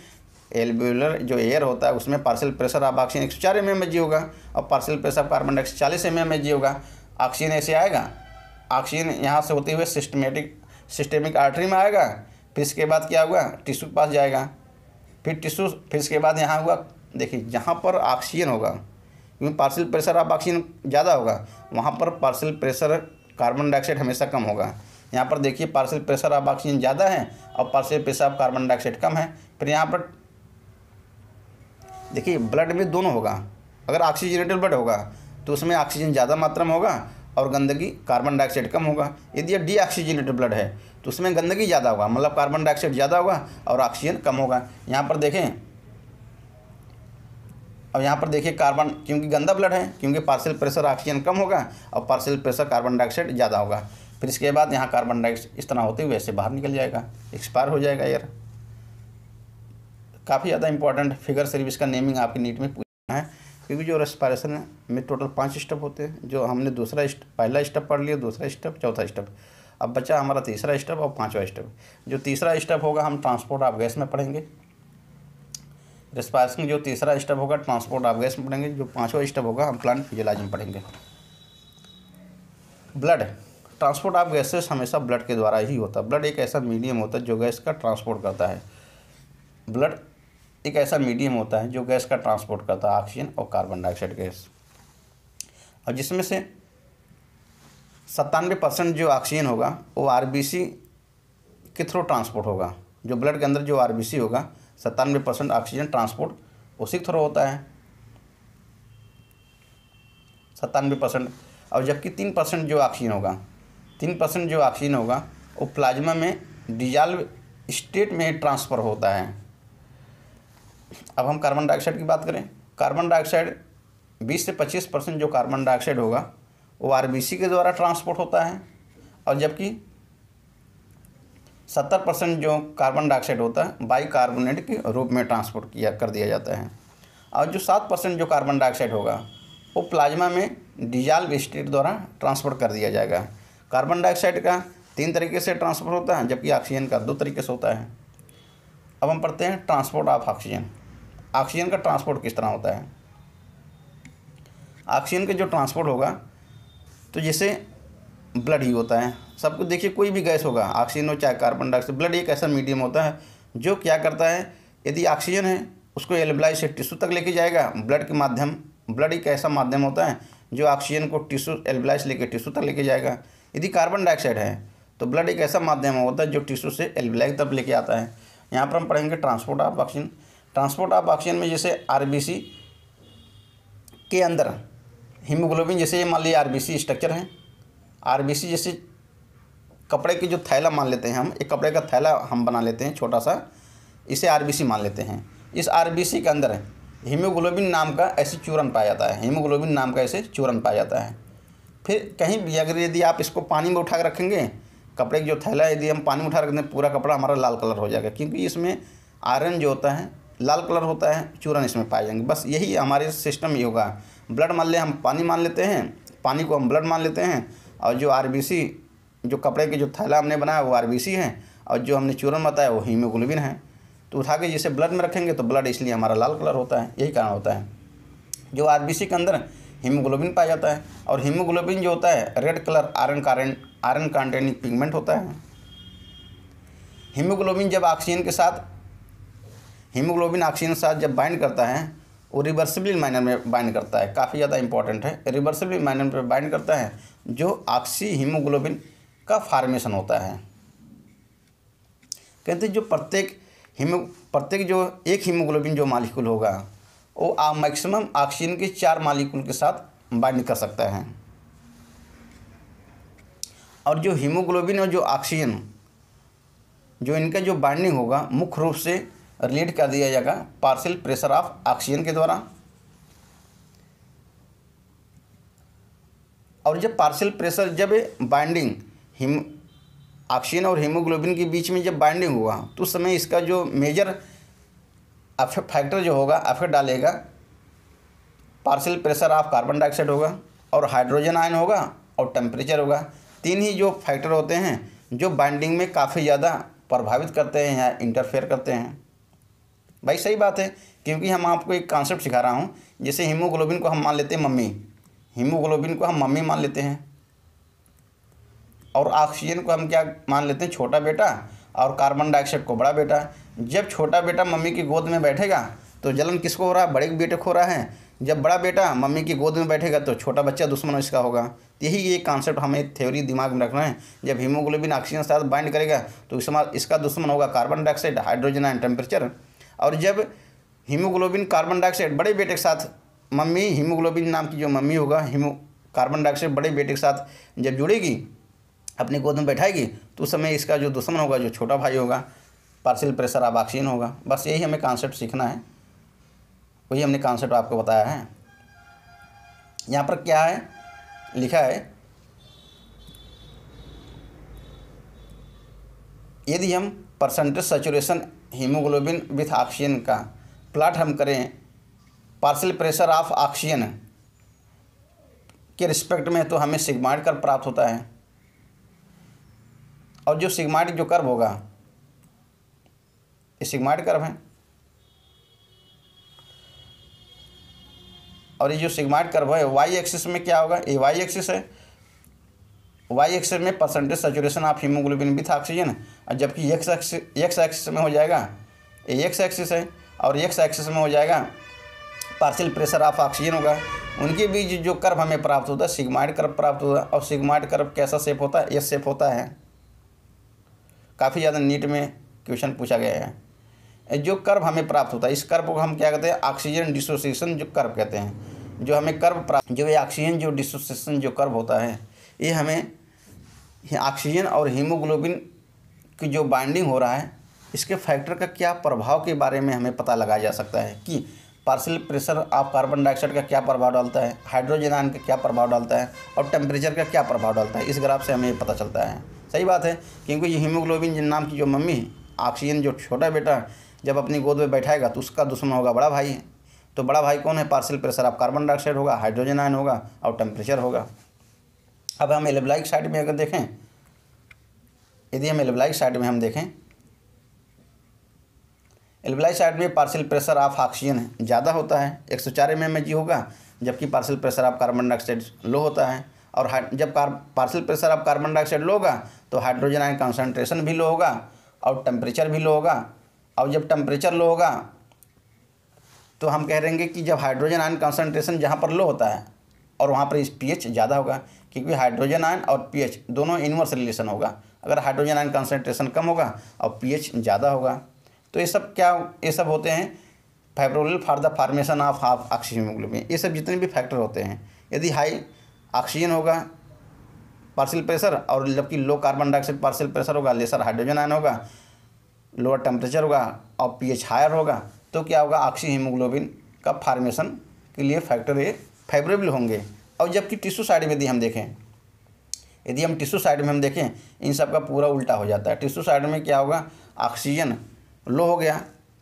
Speaker 1: एलब्यूलर जो एयर होता है उसमें पार्सल प्रेशर आप ऑक्सीजन एक सौ चार एम एम जी होगा और पार्सल प्रेशर कार्बन डाइऑक्साइड चालीस एम एम जी होगा ऑक्सीजन ऐसे आएगा ऑक्सीजन यहाँ से होते हुए सिस्टमेटिक सिस्टेमिक आर्टरी में आएगा फिर इसके बाद क्या हुआ टिश्यू के पास जाएगा फिर टिश्यू फिर इसके बाद यहाँ हुआ देखिए जहाँ पर ऑक्सीजन होगा क्योंकि पार्सल प्रेशर आप ऑक्सीजन ज़्यादा होगा वहाँ पर पार्सल प्रेशर कार्बन डाइऑक्साइड हमेशा कम होगा यहाँ पर देखिए पार्सल प्रेशर आप ऑक्सीजन ज़्यादा है और partial pressure of carbon dioxide कम है फिर यहाँ पर देखिए ब्लड में दोनों होगा अगर ऑक्सीजनेटेड ब्लड होगा तो उसमें ऑक्सीजन ज़्यादा मात्रा में होगा और गंदगी कार्बन डाइऑक्साइड कम होगा यदि यह डीऑक्सीजनेटेड ब्लड है तो उसमें गंदगी ज़्यादा होगा मतलब कार्बन डाइऑक्साइड ज़्यादा होगा और ऑक्सीजन कम होगा यहाँ पर देखें अब यहाँ पर देखिए कार्बन क्योंकि गंदा ब्लड है क्योंकि पार्सल प्रेशर ऑक्सीजन कम होगा और पार्सल प्रेशर कार्बन डाइऑक्साइड ज़्यादा होगा फिर इसके बाद यहाँ कार्बन डाइऑक्साइड इस तरह होते हुए ऐसे बाहर निकल जाएगा एक्सपायर हो जाएगा यार काफ़ी ज़्यादा इंपॉर्टेंट फिगर सर्विस का नेमिंग आपकी नीट में पूछना है क्योंकि जो रेस्पायरेशन है में टोटल पाँच स्टेप होते हैं जो हमने दूसरा पहला स्टेप पढ़ लिया दूसरा स्टेप चौथा स्टेप अब बचा हमारा तीसरा स्टेप और पाँचवा स्टेप जो तीसरा स्टेप होगा हम ट्रांसपोर्ट ऑफ गैस में पढ़ेंगे में जो तीसरा स्टेप होगा ट्रांसपोर्ट गैस में पढ़ेंगे जो पाँचवा स्टेप होगा हम प्लांट फिजियोलॉजी में पढ़ेंगे ब्लड ट्रांसपोर्ट ऑफ गैसेस हमेशा ब्लड के द्वारा ही होता है ब्लड एक ऐसा मीडियम होता है जो गैस का ट्रांसपोर्ट करता है ब्लड एक ऐसा मीडियम होता है जो गैस का ट्रांसपोर्ट करता है ऑक्सीजन और कार्बन डाइऑक्साइड गैस और जिसमें से सत्तानवे परसेंट जो ऑक्सीजन होगा वो आरबीसी के थ्रू ट्रांसपोर्ट होगा जो ब्लड के अंदर जो आरबीसी होगा सत्तानवे परसेंट ऑक्सीजन ट्रांसपोर्ट उसी के थ्रू होता है सत्तानवे परसेंट और जबकि तीन परसेंट जो ऑक्सीजन होगा तीन परसेंट जो ऑक्सीजन होगा वो प्लाज्मा में डिजाल्व स्टेट में ट्रांसफ़र होता है अब हम कार्बन डाइऑक्साइड की बात करें कार्बन डाइऑक्साइड 20 से 25 परसेंट जो कार्बन डाइऑक्साइड होगा वो आरबीसी के द्वारा ट्रांसपोर्ट होता है और जबकि सत्तर परसेंट जो कार्बन डाइऑक्साइड होता है बाई कार्बोनेट के रूप में ट्रांसपोर्ट किया कर दिया जाता है और जो सात परसेंट जो कार्बन डाइऑक्साइड होगा वो प्लाज्मा में डिजाल स्टेट द्वारा ट्रांसपोर्ट कर दिया जाएगा कार्बन डाइऑक्साइड का तीन तरीके से ट्रांसपोर्ट होता है जबकि ऑक्सीजन का दो तरीके से होता है अब हम पढ़ते हैं ट्रांसपोर्ट ऑफ ऑक्सीजन ऑक्सीजन का ट्रांसपोर्ट किस तरह होता है ऑक्सीजन का जो ट्रांसपोर्ट होगा तो जैसे ब्लड ही होता है सबको देखिए कोई भी गैस होगा ऑक्सीजन हो चाहे कार्बन डाइऑक्साइड ब्लड एक ऐसा मीडियम होता है जो क्या करता है यदि ऑक्सीजन है उसको एलब्लाई से टिश्यू तक लेके जाएगा ब्लड के माध्यम ब्लड एक ऐसा माध्यम होता है जो ऑक्सीजन को टिश्यू एलब्लाई लेके लेकर टिश्यू तक लेके जाएगा यदि कार्बन डाइऑक्साइड है तो ब्लड एक ऐसा माध्यम होता है जो टिश्यू से एलब्लाई तक लेके आता है यहाँ पर हम पढ़ेंगे transport of oxygen transport of oxygen में जैसे आर के अंदर हीमोग्लोबिन जैसे ये मान लीजिए आर स्ट्रक्चर है आरबीसी जैसे कपड़े की जो थैला मान लेते हैं हम एक कपड़े का थैला हम बना लेते हैं छोटा सा इसे आरबीसी मान लेते हैं इस आरबीसी के अंदर हीमोग्लोबिन नाम का ऐसे चूरन पाया जाता है हीमोग्लोबिन नाम का ऐसे चूरन पाया जाता है फिर कहीं भी अगर यदि आप इसको पानी में उठा कर रखेंगे कपड़े की जो थैला यदि हम पानी में उठा रखते हैं पूरा कपड़ा हमारा लाल कलर हो जाएगा क्योंकि इसमें आयरन जो होता है लाल कलर होता है चूरन इसमें पाए जाएंगे बस यही हमारे सिस्टम ही होगा ब्लड मान ले हम पानी मान लेते हैं पानी को हम ब्लड मान लेते हैं और जो आर जो कपड़े के जो थैला हमने बनाया वो आर हैं और जो हमने चूरन बताया वो हीमोग्लोबिन है तो उठा के जिसे ब्लड में रखेंगे तो ब्लड इसलिए हमारा लाल कलर होता है यही कारण होता है जो आर के अंदर हीमोग्लोबिन पाया जाता है और हीमोग्लोबिन जो होता है रेड कलर आयरन कारण आयरन कॉन्टेनिक पिगमेंट होता है हीमोग्लोबिन जब ऑक्सीजन के साथ हीमोग्लोबिन ऑक्सीजन के साथ जब बाइंड करता है वो रिवर्सिबली माइनर में बाइंड करता है काफ़ी ज़्यादा इंपॉर्टेंट है रिवर्सिबली माइनर में बाइंड करता है जो ऑक्सी हीमोग्लोबिन का फार्मेशन होता है कहते जो प्रत्येक हीमो प्रत्येक जो एक हीमोग्लोबिन जो मालिकुल होगा वो मैक्सिमम ऑक्सीजन के चार मालिकुल के साथ बाइंड कर सकता है और जो हीमोग्लोबिन और जो ऑक्सीजन जो इनका जो बाइंडिंग होगा मुख्य रूप से रिलीड कर दिया जाएगा पार्सल प्रेशर ऑफ ऑक्सीजन के द्वारा और जब पार्सल प्रेशर जब बाइंडिंग हिम ऑक्सीजन और हीमोग्लोबिन के बीच में जब बाइंडिंग हुआ तो उस समय इसका जो मेजर अफेक्ट फैक्टर जो होगा अफेक्ट डालेगा partial pressure of carbon dioxide होगा और हाइड्रोजन आयन होगा और टेम्परेचर होगा तीन ही जो फैक्टर होते हैं जो बाइंडिंग में काफ़ी ज़्यादा प्रभावित करते हैं या इंटरफेयर करते हैं भाई सही बात है क्योंकि हम आपको एक कॉन्सेप्ट सिखा रहा हूँ जैसे हीमोग्लोबिन को हम मान लेते हैं मम्मी हीमोग्लोबिन को हम मम्मी मान लेते हैं और ऑक्सीजन को हम क्या मान लेते हैं छोटा बेटा और कार्बन डाइऑक्साइड को बड़ा बेटा जब छोटा बेटा मम्मी की गोद में बैठेगा तो जलन किसको हो रहा है बड़े बेटे को हो रहा है जब बड़ा बेटा मम्मी की गोद में बैठेगा तो छोटा बच्चा दुश्मन इसका होगा यही ये कॉन्सेप्ट हमें थ्योरी दिमाग में रखना है जब हीमोग्लोबिन ऑक्सीजन साथ बाइंड करेगा तो इसका दुश्मन होगा carbon dioxide hydrogen and temperature और जब हीमोग्लोबिन कार्बन डाइऑक्साइड बड़े बेटे के साथ मम्मी हीमोग्लोबिन नाम की जो मम्मी होगा हीमो कार्बन डाइऑक्साइड बड़े बेटे के साथ जब जुड़ेगी अपने गोद में बैठाएगी तो उस समय इसका जो दुश्मन होगा जो छोटा भाई होगा पार्सल प्रेशर ऑक्सीजन होगा बस यही हमें कॉन्सेप्ट सीखना है वही हमने कॉन्सेप्ट आपको बताया है यहाँ पर क्या है लिखा है यदि हम percentage saturation haemoglobin with oxygen का प्लाट हम करें पार्सल प्रेशर ऑफ ऑक्सीजन के रिस्पेक्ट में तो हमें सिग्माइड कर्व प्राप्त होता है और जो सिग्माइड जो कर्व होगा ये सिग्माइड कर्व है और ये जो सिग्माइड कर्व है वाई एक्सिस में क्या होगा ये वाई एक्सिस है वाई एक्सेस में percentage saturation of haemoglobin with oxygen और जबकि एक्स एक्स एक्स एक्सिस में हो जाएगा एक्स एक्सिस है और एक्स एक्सिस में हो जाएगा पार्शियल प्रेशर ऑफ ऑक्सीजन होगा उनके बीच जो कर्व हमें प्राप्त होता है सिग्माइड कर्व प्राप्त होता है और सिग्माइड कर्व कैसा सेप होता है एस सेप होता है काफ़ी ज़्यादा नीट में क्वेश्चन पूछा गया है जो कर्व हमें प्राप्त होता है इस कर्व को हम क्या कहते हैं ऑक्सीजन डिसोसिएशन जो कर्व कहते हैं जो हमें कर्व प्राप्त जो ये ऑक्सीजन जो डिसोसिएशन जो कर्व होता है ये हमें ऑक्सीजन और हीमोग्लोबिन की जो बाइंडिंग हो रहा है इसके फैक्टर का क्या प्रभाव के बारे में हमें पता लगाया जा सकता है कि partial pressure of carbon dioxide का क्या प्रभाव डालता है हाइड्रोजन आयन का क्या प्रभाव डालता है और टेम्परेचर का क्या प्रभाव डालता है इस ग्राफ से हमें ये पता चलता है सही बात है क्योंकि ये हीमोग्लोबिन नाम की जो मम्मी है ऑक्सीजन जो छोटा बेटा जब अपनी गोद में बैठाएगा तो उसका दुश्मन होगा बड़ा भाई है तो बड़ा भाई कौन है partial pressure of carbon dioxide होगा हाइड्रोजन आयन होगा और टेम्परेचर होगा अब हम एलेब्लाइक साइड में अगर देखें यदि हम एलेब्लाइक साइड में हम देखें एलेब्लाइक साइड में पार्सल प्रेशर ऑफ ऑक्सीजन ज़्यादा होता है एक सौ चार एम एम जी होगा जबकि partial pressure of carbon dioxide low होता है और जब कार partial pressure of carbon dioxide low होगा तो हाइड्रोजन आयन कंसनट्रेशन भी लो होगा और टेम्परेचर भी लो होगा और जब टेम्परेचर लो होगा तो हम कह रहे हैं कि जब हाइड्रोजन आयन कंसनट्रेशन जहाँ पर लो होता है और वहाँ पर इस पी ज़्यादा होगा क्योंकि हाइड्रोजन आयन और पीएच दोनों इनवर्स रिलेशन होगा अगर हाइड्रोजन आयन कंसनट्रेशन कम होगा और पीएच ज़्यादा होगा तो ये सब क्या ये सब होते हैं favourable for the formation of half oxygen ये सब जितने भी फैक्टर होते हैं यदि हाई ऑक्सीजन होगा पार्सल प्रेशर और जबकि low carbon dioxide partial pressure होगा लेसर हाइड्रोजन आयन होगा लोअर टेम्परेचर होगा और एच हायर होगा तो क्या होगा ऑक्सी का फार्मेशन के लिए फैक्टर ये फेवरेबल होंगे और जबकि टिश्यू साइड में यदि हम देखें यदि हम टिश्यू साइड में हम देखें इन सब का पूरा उल्टा हो जाता है टिश्यू साइड में क्या होगा ऑक्सीजन लो हो गया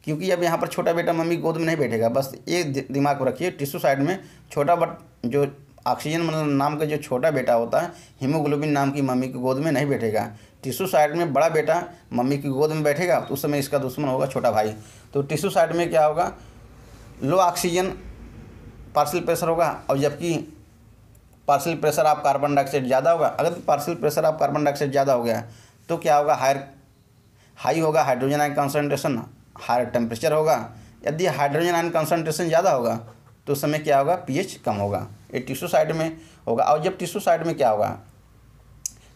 Speaker 1: क्योंकि अब यहाँ पर छोटा बेटा मम्मी गोद में नहीं बैठेगा बस ये दिमाग को रखिए टिश्यू साइड में छोटा बट जो ऑक्सीजन मतलब नाम का जो छोटा बेटा होता है हीमोग्लोबिन नाम की मम्मी की गोद में नहीं बैठेगा टिश्यू साइड में बड़ा बेटा मम्मी की गोद में बैठेगा तो उस समय इसका दुश्मन होगा छोटा भाई तो टिश्यू साइड में क्या होगा लो ऑक्सीजन पार्सल प्रेशर होगा और जबकि partial pressure of carbon dioxide ज़्यादा होगा अगर partial pressure of carbon dioxide ज़्यादा हो गया तो क्या होगा हायर हाई होगा hydrogen ion concentration higher temperature होगा यदि हाइड्रोजन आयन कंसनट्रेशन ज़्यादा होगा तो उस समय क्या होगा पीएच कम होगा ये टिश्यू साइड में होगा और जब टिश्यू साइड में क्या होगा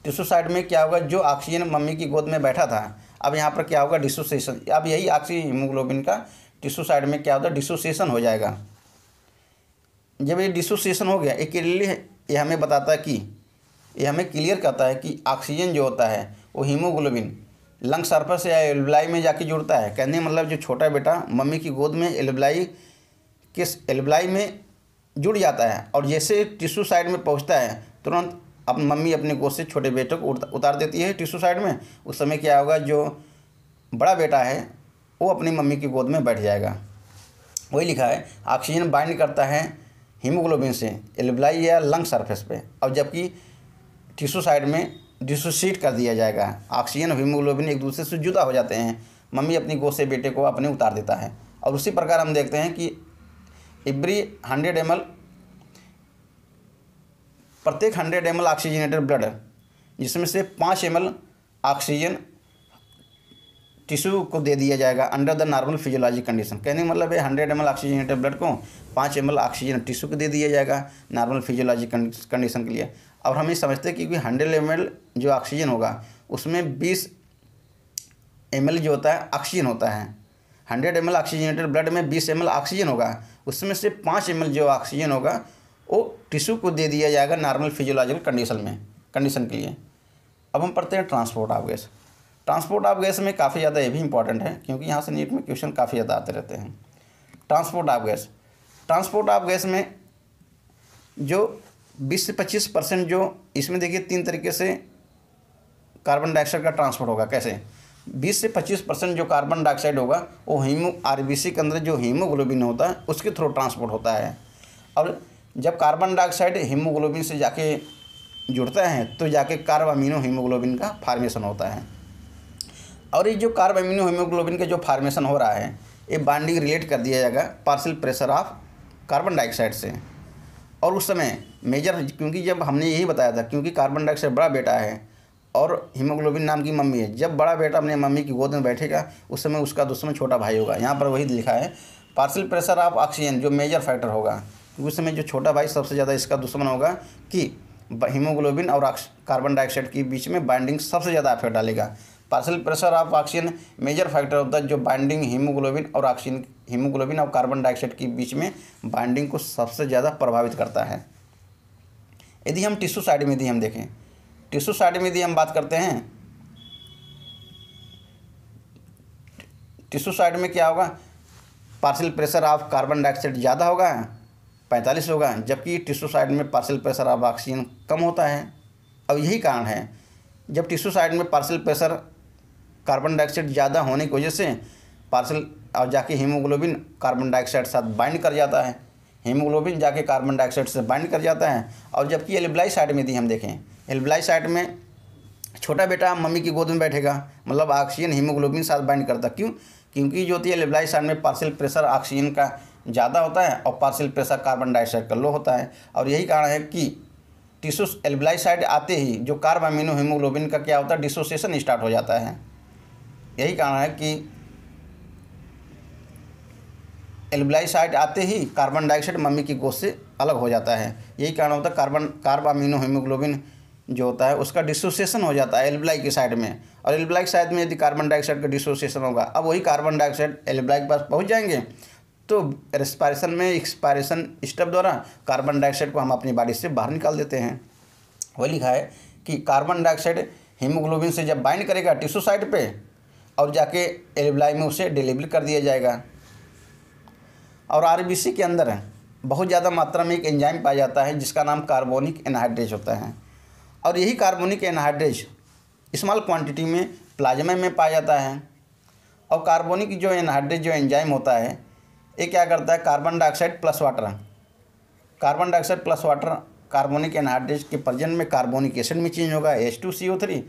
Speaker 1: टिश्यू साइड में क्या होगा जो ऑक्सीजन मम्मी की गोद में बैठा था अब यहाँ पर क्या होगा डिसोसिएशन अब यही ऑक्सीजन हीमोग्लोबिन का टिश्यू साइड में क्या होता है डिसोसिएशन हो जाएगा जब ये डिसोसिएशन हो गया एक ये हमें बताता है कि ये हमें क्लियर करता है कि ऑक्सीजन जो होता है वो हीमोग्लोबिन लंग सर्फेस या एल्बलाई में जाके जुड़ता है कहने मतलब जो छोटा बेटा मम्मी की गोद में एल्बलाई किस एल्बलाई में जुड़ जाता है और जैसे टिश्यू साइड में पहुंचता है तुरंत अपनी मम्मी अपने गोद से छोटे बेटे को उतार देती है टिश्यू साइड में उस समय क्या होगा जो बड़ा बेटा है वो अपनी मम्मी की गोद में बैठ जाएगा वही लिखा है ऑक्सीजन बाइंड करता है हीमोग्लोबिन से एलिब्लाई या लंग सरफेस पे अब जबकि टिश्यू साइड में डिसोसिएट कर दिया जाएगा ऑक्सीजन और हीमोग्लोबिन एक दूसरे से जुदा हो जाते हैं मम्मी अपनी गोद से बेटे को अपने उतार देता है और उसी प्रकार हम देखते हैं कि एवरी हंड्रेड एम प्रत्येक हंड्रेड एम ऑक्सीजनेटेड ब्लड जिसमें से पाँच एम ऑक्सीजन टिश्यू को दे दिया जाएगा under the normal physiology condition कहने का मतलब है हंड्रेड एम ऑक्सीजनेटेड ब्लड को पाँच एम ऑक्सीजन टिश्यू को दे दिया जाएगा नॉर्मल फिजियोलॉजी कंडीशन के लिए और हम ये समझते हैं कि हंड्रेड एम जो ऑक्सीजन होगा उसमें बीस एम जो होता है ऑक्सीजन होता है हंड्रेड एम ऑक्सीजनेटेड ब्लड में बीस एम ऑक्सीजन होगा उसमें से पाँच एम जो ऑक्सीजन होगा वो टिश्यू को दे दिया जाएगा नॉर्मल फिजियोलॉजिकल कंडीशन में कंडीशन के लिए अब हम पढ़ते हैं transport of gas transport of gas में काफ़ी ज़्यादा ये भी इंपॉर्टेंट है क्योंकि यहाँ से नीट में क्वेश्चन काफ़ी ज़्यादा आते रहते हैं transport of gas transport of gas में जो 20 से 25 परसेंट जो इसमें देखिए तीन तरीके से कार्बन डाइऑक्साइड का ट्रांसपोर्ट होगा कैसे 20 से 25 परसेंट जो कार्बन डाइऑक्साइड होगा वो हीमो आरबीसी के अंदर जो हीमोग्लोबिन होता है उसके थ्रू ट्रांसपोर्ट होता है और जब कार्बन डाइऑक्साइड हीमोग्लोबिन से जाके जुड़ता है तो जाके कार्बामिनो हीमोग्लोबिन का फार्मेशन होता है और ये जो कार्बामिनो हेमोग्लोबिन का जो फार्मेशन हो रहा है ये बाइंडिंग रिलेट कर दिया जाएगा partial pressure of carbon dioxide से और उस समय मेजर क्योंकि जब हमने यही बताया था क्योंकि कार्बन डाइऑक्साइड बड़ा बेटा है और हीमोग्लोबिन नाम की मम्मी है जब बड़ा बेटा अपने मम्मी की गोद में बैठेगा उस समय उसका दुश्मन छोटा भाई होगा यहाँ पर वही लिखा है पार्सल प्रेशर ऑफ ऑक्सीजन जो मेजर फैक्टर होगा क्योंकि उस समय जो छोटा भाई सबसे ज़्यादा इसका दुश्मन होगा कि हीमोग्लोबिन और कार्बन डाइऑक्साइड के बीच में बाइंडिंग सबसे ज़्यादा अफेक्ट डालेगा partial pressure of oxygen major factor होता है जो बाइंडिंग हीमोग्लोबिन और ऑक्सीजन हीमोग्लोबिन और कार्बन डाइऑक्साइड के बीच में बाइंडिंग को सबसे ज़्यादा प्रभावित करता है यदि हम टिश्यू साइड में यदि हम देखें टिश्यू साइड में यदि हम बात करते हैं टिश्यू साइड में क्या होगा partial pressure of carbon dioxide ज़्यादा होगा पैंतालीस होगा जबकि टिश्यू साइड में पार्सल प्रेशर ऑफ ऑक्सीजन कम होता है अब यही कारण है जब टिश्यू साइड में पार्सल प्रेशर कार्बन डाइऑक्साइड ज़्यादा होने की वजह से पार्सल और जाके हीमोग्लोबिन कार्बन डाइऑक्साइड साथ बाइंड कर जाता है हीमोग्लोबिन जाके कार्बन डाइऑक्साइड से बाइंड कर जाता है और जबकि साइड में यदि हम देखें साइड में छोटा बेटा मम्मी की गोद में बैठेगा मतलब ऑक्सीजन हीमोग्लोबिन साथ बाइंड करता क्यों क्योंकि जो होती है साइड में पार्सल प्रेशर ऑक्सीजन का ज़्यादा होता है और पार्सल प्रेशर कार्बन डाइऑक्साइड का लो होता है और यही कारण है कि टिशूस साइड आते ही जो कार्बामिनो हीमोग्लोबिन का क्या होता है डिसोसिएशन स्टार्ट हो जाता है यही कारण है कि एल्बलाइसाइड आते ही कार्बन डाइऑक्साइड मम्मी की गोश से अलग हो जाता है यही कारण होता है कार्बन कार्बामिनो हीमोग्लोबिन जो होता है उसका डिसोसिएशन हो जाता है एल्बलाइक के साइड में और एल्बलाइक साइड में यदि कार्बन डाइऑक्साइड का डिसोसिएशन होगा अब वही कार्बन डाइऑक्साइड एल्बलाइक के पास पहुँच जाएंगे तो रेस्पायरेशन में एक्सपायरेशन स्टेप द्वारा कार्बन डाइऑक्साइड को हम अपनी बॉडी से बाहर निकाल देते हैं वही लिखा है कि कार्बन डाइऑक्साइड हीमोग्लोबिन से जब बाइंड करेगा टिश्यू साइड पर और जाके एलिब्लाई में उसे डिलीवर कर दिया जाएगा और आरबीसी के अंदर बहुत ज़्यादा मात्रा में एक एंजाइम पाया जाता है जिसका नाम कार्बोनिक एनहाइड्रेज होता है और यही कार्बोनिक एनहाइड्रेज स्मॉल क्वांटिटी में प्लाज्मा में पाया जाता है और कार्बोनिक जो एनहाइड्रेज जो एंजाइम होता है ये क्या करता है carbon dioxide plus water carbon dioxide plus water carbonic anhydrase के प्रजेंट में कार्बोनिक एसिड में चेंज होगा H two C O three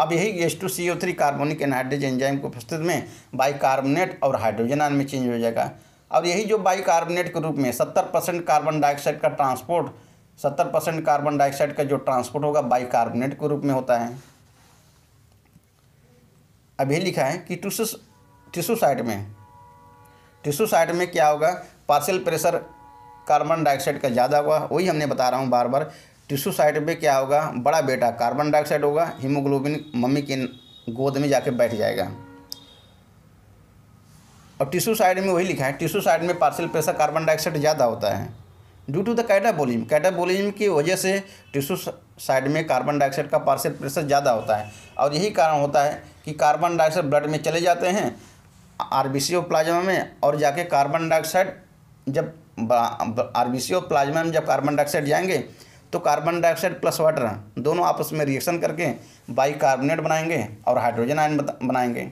Speaker 1: अब यही S two C O three carbonic hydrogen enzyme को प्रस्तुत में बाइकार्बोनेट और हाइड्रोजन आन में चेंज हो जाएगा और यही जो बाइकार्बोनेट के रूप में सत्तर परसेंट कार्बन डाइऑक्साइड का ट्रांसपोर्ट सत्तर परसेंट कार्बन डाइऑक्साइड का जो ट्रांसपोर्ट होगा बाइकार्बोनेट के रूप में होता है अब ये लिखा है कि टिशू टिशू साइड में टिशू साइड में क्या होगा पार्सल प्रेशर कार्बन डाइऑक्साइड का ज़्यादा हुआ वही हमने बता रहा हूँ बार बार टिश्यू साइड में क्या होगा बड़ा बेटा कार्बन डाइऑक्साइड होगा हीमोग्लोबिन मम्मी के गोद में जाके बैठ जाएगा और टिश्यू साइड में वही लिखा है टिश्यू साइड में पार्सल प्रेशर कार्बन डाइऑक्साइड ज़्यादा होता है due to the catabolism catabolism की वजह से टिश्यू साइड में कार्बन डाइऑक्साइड का पार्सल प्रेशर ज़्यादा होता है और यही कारण होता है कि कार्बन डाइऑक्साइड ब्लड में चले जाते हैं आर बी प्लाज्मा में और जाके कार्बन डाइऑक्साइड जब आर बी प्लाज्मा में जब कार्बन डाइऑक्साइड जाएंगे तो कार्बन डाइऑक्साइड प्लस वाटर दोनों आपस में रिएक्शन करके बाई कार्बोनेट बनाएंगे और हाइड्रोजन आयन बनाएंगे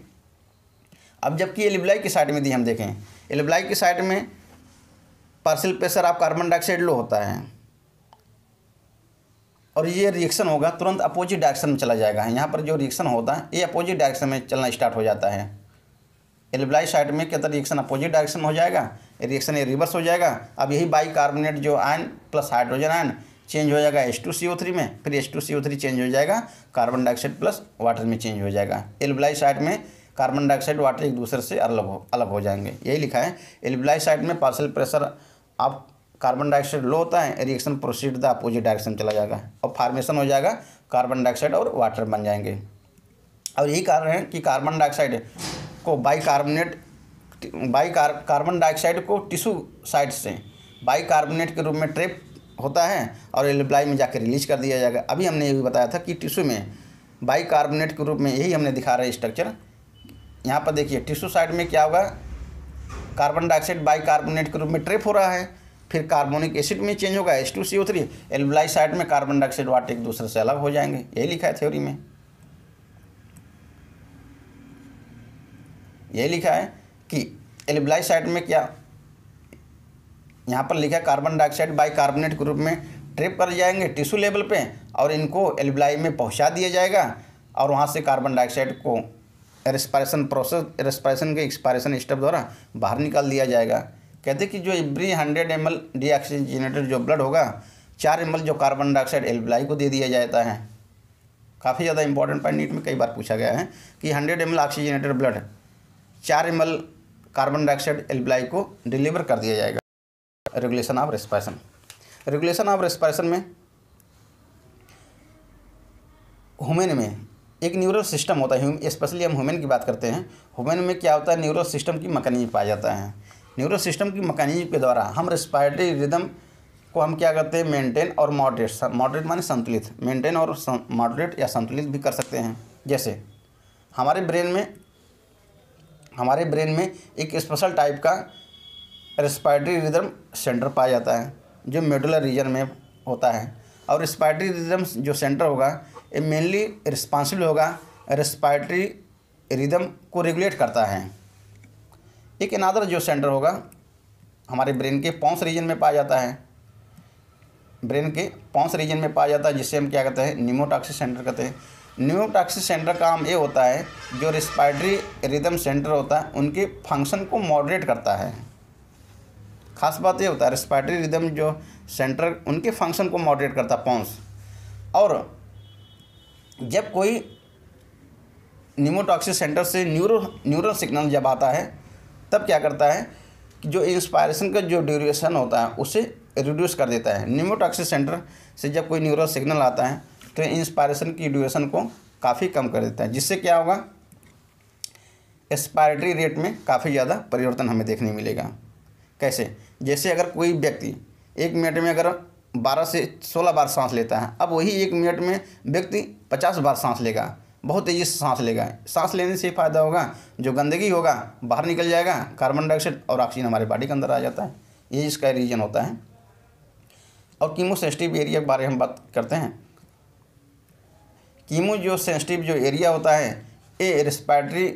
Speaker 1: अब जबकि एलिब्लाई की साइड में दी हम देखें एलिब्लाई की साइड में partial pressure of carbon dioxide low होता है और ये रिएक्शन होगा तुरंत अपोजिट डायरेक्शन में चला जाएगा यहाँ पर जो रिएक्शन होता है ये अपोजिट डायरेक्शन में चलना स्टार्ट हो जाता है एलिब्लाई साइड में क्या रिएक्शन अपोजिट डायरेक्शन हो जाएगा रिएक्शन ये रिवर्स हो जाएगा अब यही बाई कार्बोनेट जो ion plus hydrogen ion change हो जाएगा S two C O three में फिर H two C O three change हो जाएगा कार्बन डाइऑक्साइड प्लस वाटर में चेंज हो जाएगा एल्बलाई साइड में कार्बन डाइऑक्साइड वाटर एक दूसरे से अलग हो अलग हो जाएंगे यही लिखा है एल्बलाई साइड में partial pressure of carbon dioxide low होता है reaction proceed the opposite direction चला जाएगा और फार्मेशन हो जाएगा कार्बन डाइऑक्साइड और वाटर बन जाएंगे और यही कारण है कि कार्बन डाइऑक्साइड को बाई कार्बोनेट बाई कार्बन डाइऑक्साइड को टिश्यू साइड से बाई कार्बोनेट के रूप में ट्रेप होता है और एल्प्लाई में जाकर रिलीज कर दिया जाएगा अभी हमने ये भी बताया था कि टिश्यू में बाइकार्बोनेट के रूप में यही हमने दिखा रहे स्ट्रक्चर यहाँ पर देखिए टिश्यू साइड में क्या होगा कार्बन डाइऑक्साइड बाइकार्बोनेट के रूप में ट्रेप हो रहा है फिर कार्बोनिक एसिड में चेंज होगा S two C O three एल्बलाई साइड में कार्बन डाइऑक्साइड वाटर एक दूसरे से अलग हो जाएंगे यही लिखा है थ्योरी में यही लिखा है कि एल्बलाई साइड में क्या यहाँ पर लिखा carbon dioxide bicarbonate group में ट्रिप कर जाएंगे टिश्यू लेवल पे और इनको एल्बलाई में पहुँचा दिया जाएगा और वहाँ से कार्बन डाइऑक्साइड को रेस्पायरेशन प्रोसेस रेस्पायरेशन के एक्सपायरेशन स्टेप द्वारा बाहर निकाल दिया जाएगा कहते कि जो every hundred M L deoxygenated जो ब्लड होगा चार एम जो कार्बन डाइऑक्साइड एल्बलाई को दे दिया जाता है काफ़ी ज़्यादा इंपॉर्टेंट पॉइंट नीट में कई बार पूछा गया है कि हंड्रेड एम ऑक्सीजनेटेड ब्लड चार एम कार्बन डाइऑक्साइड एल्बलाई को डिलीवर कर दिया जाएगा regulation of respiration regulation of respiration में हुमेन में एक न्यूरल सिस्टम होता है स्पेशली हम हुमेन की बात करते हैं हुमेन में क्या होता है न्यूरल सिस्टम की मकानीज पाया जाता है न्यूरल सिस्टम की मकानीज के द्वारा हम रेस्पायरेटरी रिदम को हम क्या करते हैं मेंटेन और मॉडरेट मॉडरेट माने संतुलित मेंटेन और मॉडरेट या संतुलित भी कर सकते हैं जैसे हमारे ब्रेन में हमारे ब्रेन में एक स्पेशल टाइप का रेस्पायरेटरी रिदम सेंटर पाया जाता है जो मेडुलर रीजन में होता है और रेस्पायरेटरी रिदम जो सेंटर होगा ये मेनली रिस्पॉन्सिबल होगा रेस्पायरेटरी रिदम को रेगुलेट करता है एक अनादर जो सेंटर होगा हमारे ब्रेन के पॉन्स रीजन में पाया जाता है ब्रेन के पॉन्स रीजन में पाया जाता है जिसे हम क्या कहते हैं न्यूमोटॉक्सिस सेंटर कहते हैं न्यूमोटॉक्सिस सेंटर का काम ये होता है जो रिस्पायरेटरी रिदम सेंटर होता है उनके फंक्शन को मॉडरेट करता है खास बात ये होता है रिस्पायटरी रिदम जो सेंटर उनके फंक्शन को मॉडरेट करता पॉन्स और जब कोई न्यूमोटॉक्सिस सेंटर से न्यूरो न्यूरल सिग्नल जब आता है तब क्या करता है कि जो इंस्पायरेशन का जो ड्यूरेशन होता है उसे रिड्यूस कर देता है न्यूमोटॉक्सिस सेंटर से जब कोई न्यूरल सिग्नल आता है तो इंस्पायरेशन की ड्यूरेशन को काफ़ी कम कर देता है जिससे क्या होगा एक्सपायरेटरी रेट में काफ़ी ज़्यादा परिवर्तन हमें देखने मिलेगा कैसे जैसे अगर कोई व्यक्ति एक मिनट में अगर बारह से सोलह बार सांस लेता है अब वही एक मिनट में व्यक्ति पचास बार सांस लेगा बहुत तेज़ी से सांस लेगा सांस लेने से फ़ायदा होगा जो गंदगी होगा बाहर निकल जाएगा कार्बन डाइऑक्साइड और ऑक्सीजन हमारे बॉडी के अंदर आ जाता है ये इसका रीजन होता है और कीमो सेंसिटिव एरिया के बारे में हम बात करते हैं कीमो जो सेंसिटिव जो एरिया होता है ये रेस्पायरेटरी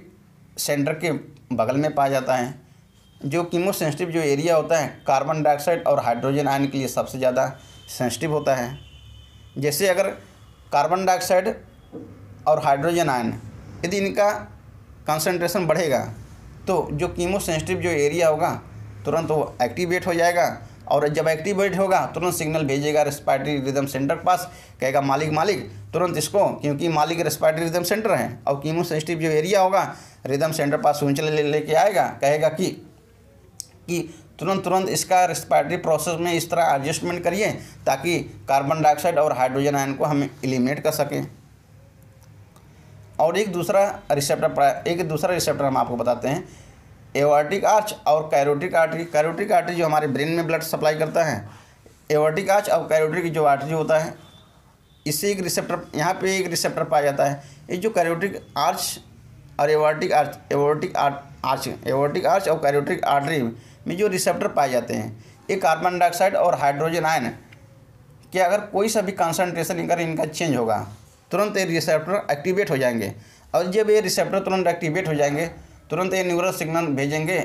Speaker 1: सेंटर के बगल में पाया जाता है जो सेंसिटिव जो एरिया होता है कार्बन डाइऑक्साइड और हाइड्रोजन आयन के लिए सबसे ज़्यादा सेंसिटिव होता है जैसे अगर कार्बन डाइऑक्साइड और हाइड्रोजन आयन यदि इनका कंसनट्रेशन बढ़ेगा तो जो सेंसिटिव जो एरिया होगा तुरंत वो एक्टिवेट हो जाएगा और जब एक्टिवेट होगा तुरंत सिग्नल भेजेगा रेस्पायरेटरी रिदम सेंटर पास कहेगा मालिक मालिक तुरंत इसको क्योंकि मालिक रेस्पायरेटरी रिदम सेंटर है और कीमो सेंसिटिव जो एरिया होगा रिदम सेंटर पास सूचना ले लेके आएगा कहेगा कि कि तुरंत तुरंत इसका रेस्पिरेटरी प्रोसेस में इस तरह एडजस्टमेंट करिए ताकि कार्बन डाइऑक्साइड और हाइड्रोजन आयन को हम एलिमिनेट कर सकें और एक दूसरा रिसेप्टर एक दूसरा रिसेप्टर हम आपको बताते हैं एवर्टिक आर्च और कैरोटिक आर्टरी कैरोटिक आर्टरी जो हमारे ब्रेन में ब्लड सप्लाई करता है एवर्टिक आर्च और कैरोटिक जो आर्टरी होता है इससे एक रिसेप्टर यहाँ पे एक रिसेप्टर पाया जाता है ये जो कैरोटिक आर्च और aortic arch aortic arch aortic arch और कैरोटिक आर्टरी में जो रिसेप्टर पाए जाते हैं ये कार्बन डाइऑक्साइड और हाइड्रोजन आयन के अगर कोई सा भी कंसनट्रेशन अगर इनका चेंज होगा तुरंत ये रिसेप्टर एक्टिवेट हो जाएंगे और जब ये रिसेप्टर तुरंत एक्टिवेट हो जाएंगे तुरंत ये न्यूरल सिग्नल भेजेंगे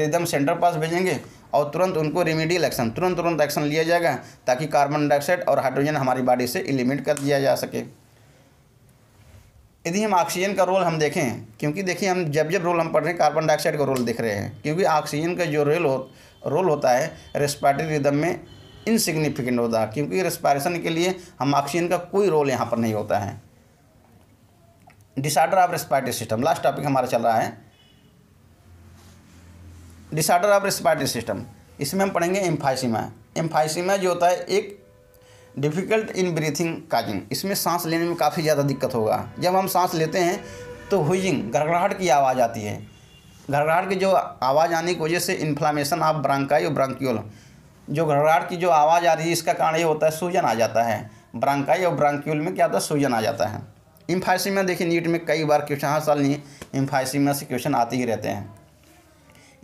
Speaker 1: रिदम सेंटर पास भेजेंगे और तुरंत उनको रिमेडियल एक्शन तुरंत तुरंत एक्शन लिया जाएगा ताकि कार्बन डाइऑक्साइड और हाइड्रोजन हमारी बॉडी से इलिमिनेट कर दिया जा सके यदि हम ऑक्सीजन का रोल हम देखें क्योंकि देखिए हम जब जब रोल हम पढ़ रहे हैं कार्बन डाइऑक्साइड का रोल देख रहे हैं क्योंकि ऑक्सीजन का जो रोल हो रोल होता है रेस्पायरेटरी रिदम में इनसिग्निफिकेंट होता है क्योंकि रेस्पायरेशन के लिए हम ऑक्सीजन का कोई रोल यहाँ पर नहीं होता है disorder of respiratory system last topic हमारा चल रहा है डिसऑर्डर ऑफ रेस्पायरेटरी सिस्टम इसमें हम पढ़ेंगे एम्फाइसिमा एम्फाइसीमा जो होता है एक डिफ़िकल्ट इन ब्रीथिंग काजिंग इसमें सांस लेने में काफ़ी ज़्यादा दिक्कत होगा जब हम सांस लेते हैं तो हुइजिंग गड़गड़ाहट की आवाज़ आती है गड़गड़ाहट की जो आवाज़ आने की वजह से इन्फ्लामेशन ऑफ ब्रांकाई और ब्रांक्यूल जो गड़गड़ाहट की जो आवाज़ आ रही है इसका कारण ये होता है सूजन आ जाता है ब्रांकाई और ब्रांक्यूल में क्या होता है सूजन आ जाता है इम्फाइसिमा देखिए नीट में कई बार क्वेश्चन हर साल नहीं इम्फाइसिमा से क्वेश्चन आते ही रहते हैं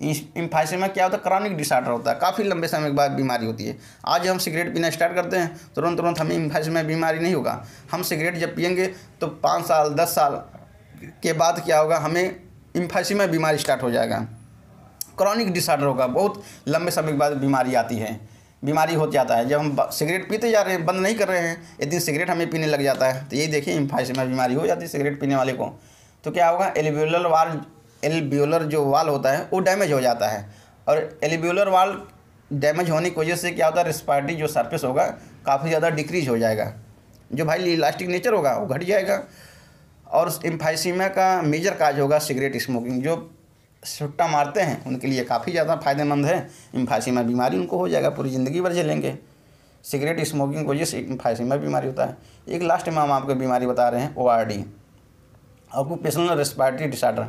Speaker 1: इम्फाइसेमा क्या होता है क्रॉनिक डिसऑर्डर होता है काफ़ी लंबे समय के बाद बीमारी होती है आज हम सिगरेट पीना स्टार्ट करते हैं तुरंत तुरंत हमें इम्फाइसेमा बीमारी नहीं होगा हम सिगरेट जब पियेंगे तो पाँच साल दस साल के बाद क्या होगा हमें इम्फाइसेमा बीमारी स्टार्ट हो जाएगा क्रॉनिक डिसऑर्डर होगा बहुत लंबे समय के बाद बीमारी आती है बीमारी हो जाता है जब हम सिगरेट पीते जा रहे हैं बंद नहीं कर रहे हैं एक दिन सिगरेट हमें पीने लग जाता है तो यही देखिए इम्फाइसेमा बीमारी हो जाती है सिगरेट पीने वाले को तो क्या होगा एलिवेलर वाल एलब्यूलर जो वाल होता है वो डैमेज हो जाता है और एलब्यूलर वाल डैमेज होने की वजह से क्या होता है रिस्पायरेटरी जो सरफेस होगा काफ़ी ज़्यादा डिक्रीज हो जाएगा जो भाई इलास्टिक नेचर होगा वो घट जाएगा और इम्फाइसीमा का मेजर काज होगा सिगरेट स्मोकिंग जो सुट्टा मारते हैं उनके लिए काफ़ी ज़्यादा फायदेमंद है इम्फाइसीमा बीमारी उनको हो जाएगा पूरी ज़िंदगी भर झेलेंगे सिगरेट स्मोकिंग की वजह से इम्फाइसीमा बीमारी होता है एक लास्ट में हम आपको बीमारी बता रहे हैं O R D occupational respiratory disorder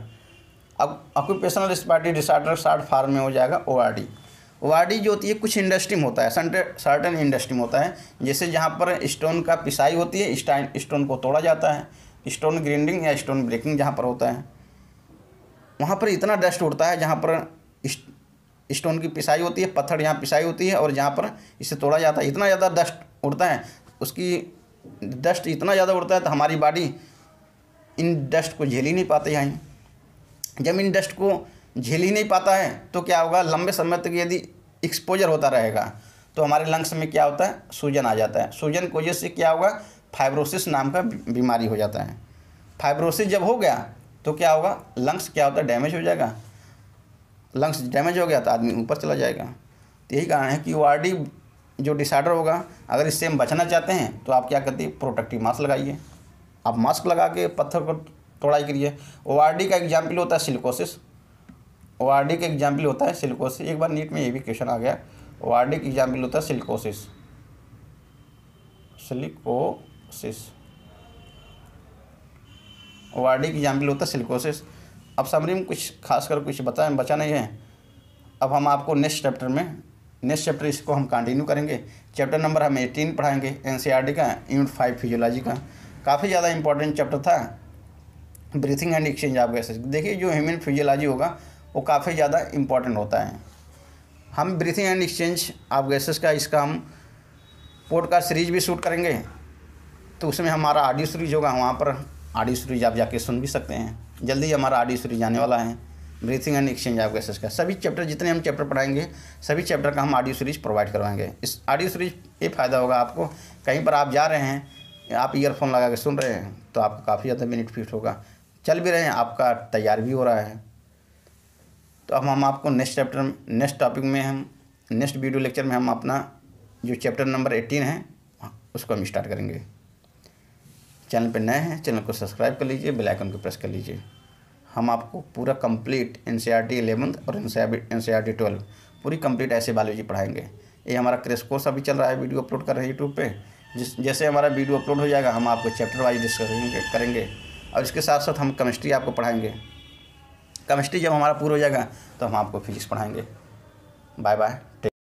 Speaker 1: अब occupational respiratory disorder short form में हो जाएगा ओ डी जो होती है कुछ इंडस्ट्री में होता है सर्टन इंडस्ट्री में होता है जैसे जहाँ पर स्टोन का पिसाई होती है स्टोन को तोड़ा जाता है स्टोन ग्रेंडिंग या स्टोन ब्रेकिंग जहाँ पर होता है वहाँ पर इतना डस्ट उड़ता है जहाँ पर स्टोन की पिसाई होती है पत्थर यहाँ पिसाई होती है और जहाँ पर इसे तोड़ा जाता है इतना ज़्यादा डस्ट उड़ता है उसकी डस्ट इतना ज़्यादा उड़ता है तो हमारी बॉडी इन डस्ट को झेल ही नहीं पाती यहाँ ज़मीन डस्ट को झेल ही नहीं पाता है तो क्या होगा लंबे समय तक यदि एक्सपोजर होता रहेगा तो हमारे लंग्स में क्या होता है सूजन आ जाता है सूजन की वजह से क्या होगा फाइब्रोसिस नाम का बीमारी हो जाता है फाइब्रोसिस जब हो गया तो क्या होगा लंग्स क्या होता है डैमेज हो जाएगा लंग्स डैमेज हो गया तो आदमी ऊपर चला जाएगा तो यही कारण है कि वार्डी जो डिसऑर्डर होगा अगर इससे हम बचना चाहते हैं तो आप क्या करते हैं प्रोटेक्टिव मास्क लगाइए आप मास्क लगा के पत्थर को पढ़ाई करिए ओ का एग्जाम्पल होता है सिल्कोसिस ओ का एग्जाम्पल होता है सिल्कोसिस एक बार नीट में ये भी क्वेश्चन आ गया ओ आर डी का एग्जाम्पल होता है सिल्कोसिस सिल्कोसिस ओ का एग्जाम्पल होता है सिल्कोसिस अब समरी में कुछ खासकर कुछ बताएं बचा नहीं है अब हम आपको नेक्स्ट चैप्टर में नेक्स्ट चैप्टर इसको हम कंटिन्यू करेंगे चैप्टर नंबर हम एटीन पढ़ाएंगे एनसीईआरटी e का यूनिट फाइव फिजियोलॉजी का काफ़ी ज़्यादा इंपॉर्टेंट चैप्टर था ब्रीथिंग एंड एक्सचेंज कह सकते देखिए जो ह्यूमन फिजियोलॉजी होगा वो काफ़ी ज़्यादा इम्पॉर्टेंट होता है हम ब्रीथिंग एंड एक्सचेंज आप गैसेस का इसका हम पॉडकास्ट सीरीज भी शूट करेंगे तो उसमें हमारा ऑडियो सीरीज होगा वहाँ पर ऑडियो सीरीज आप जाके सुन भी सकते हैं जल्दी हमारा ऑडियो सीरीज आने वाला है breathing and exchange of gases का सभी चैप्टर जितने हम चैप्टर पढ़ाएंगे सभी चैप्टर का हम ऑडियो सीरीज प्रोवाइड करवाएंगे इस ऑडियो सीरीज ये फ़ायदा होगा आपको कहीं पर आप जा रहे हैं आप ईयरफोन लगा के सुन रहे हैं तो आपको काफ़ी ज़्यादा बेनिफिट होगा चल भी रहे हैं आपका तैयार भी हो रहा है तो अब हम आपको नेक्स्ट चैप्टर नेक्स्ट टॉपिक में हम नेक्स्ट वीडियो लेक्चर में हम अपना जो चैप्टर नंबर एटीन है उसको हम स्टार्ट करेंगे चैनल पर नए हैं चैनल को सब्सक्राइब कर लीजिए बेल आइकन को प्रेस कर लीजिए हम आपको पूरा complete N C R T eleventh और N C R T twelve पूरी कंप्लीट ऐसे बायोलॉजी पढ़ाएंगे ये हमारा क्रेश कोर्स अभी चल रहा है वीडियो अपलोड कर रहे हैं यूट्यूब पे जिस जैसे हमारा वीडियो अपलोड हो जाएगा हम आपको चैप्टर वाइज डिस्कस करेंगे और इसके साथ साथ हम केमिस्ट्री आपको पढ़ाएंगे केमिस्ट्री जब हमारा पूरा हो जाएगा तो हम आपको फिजिक्स पढ़ाएंगे बाय बाय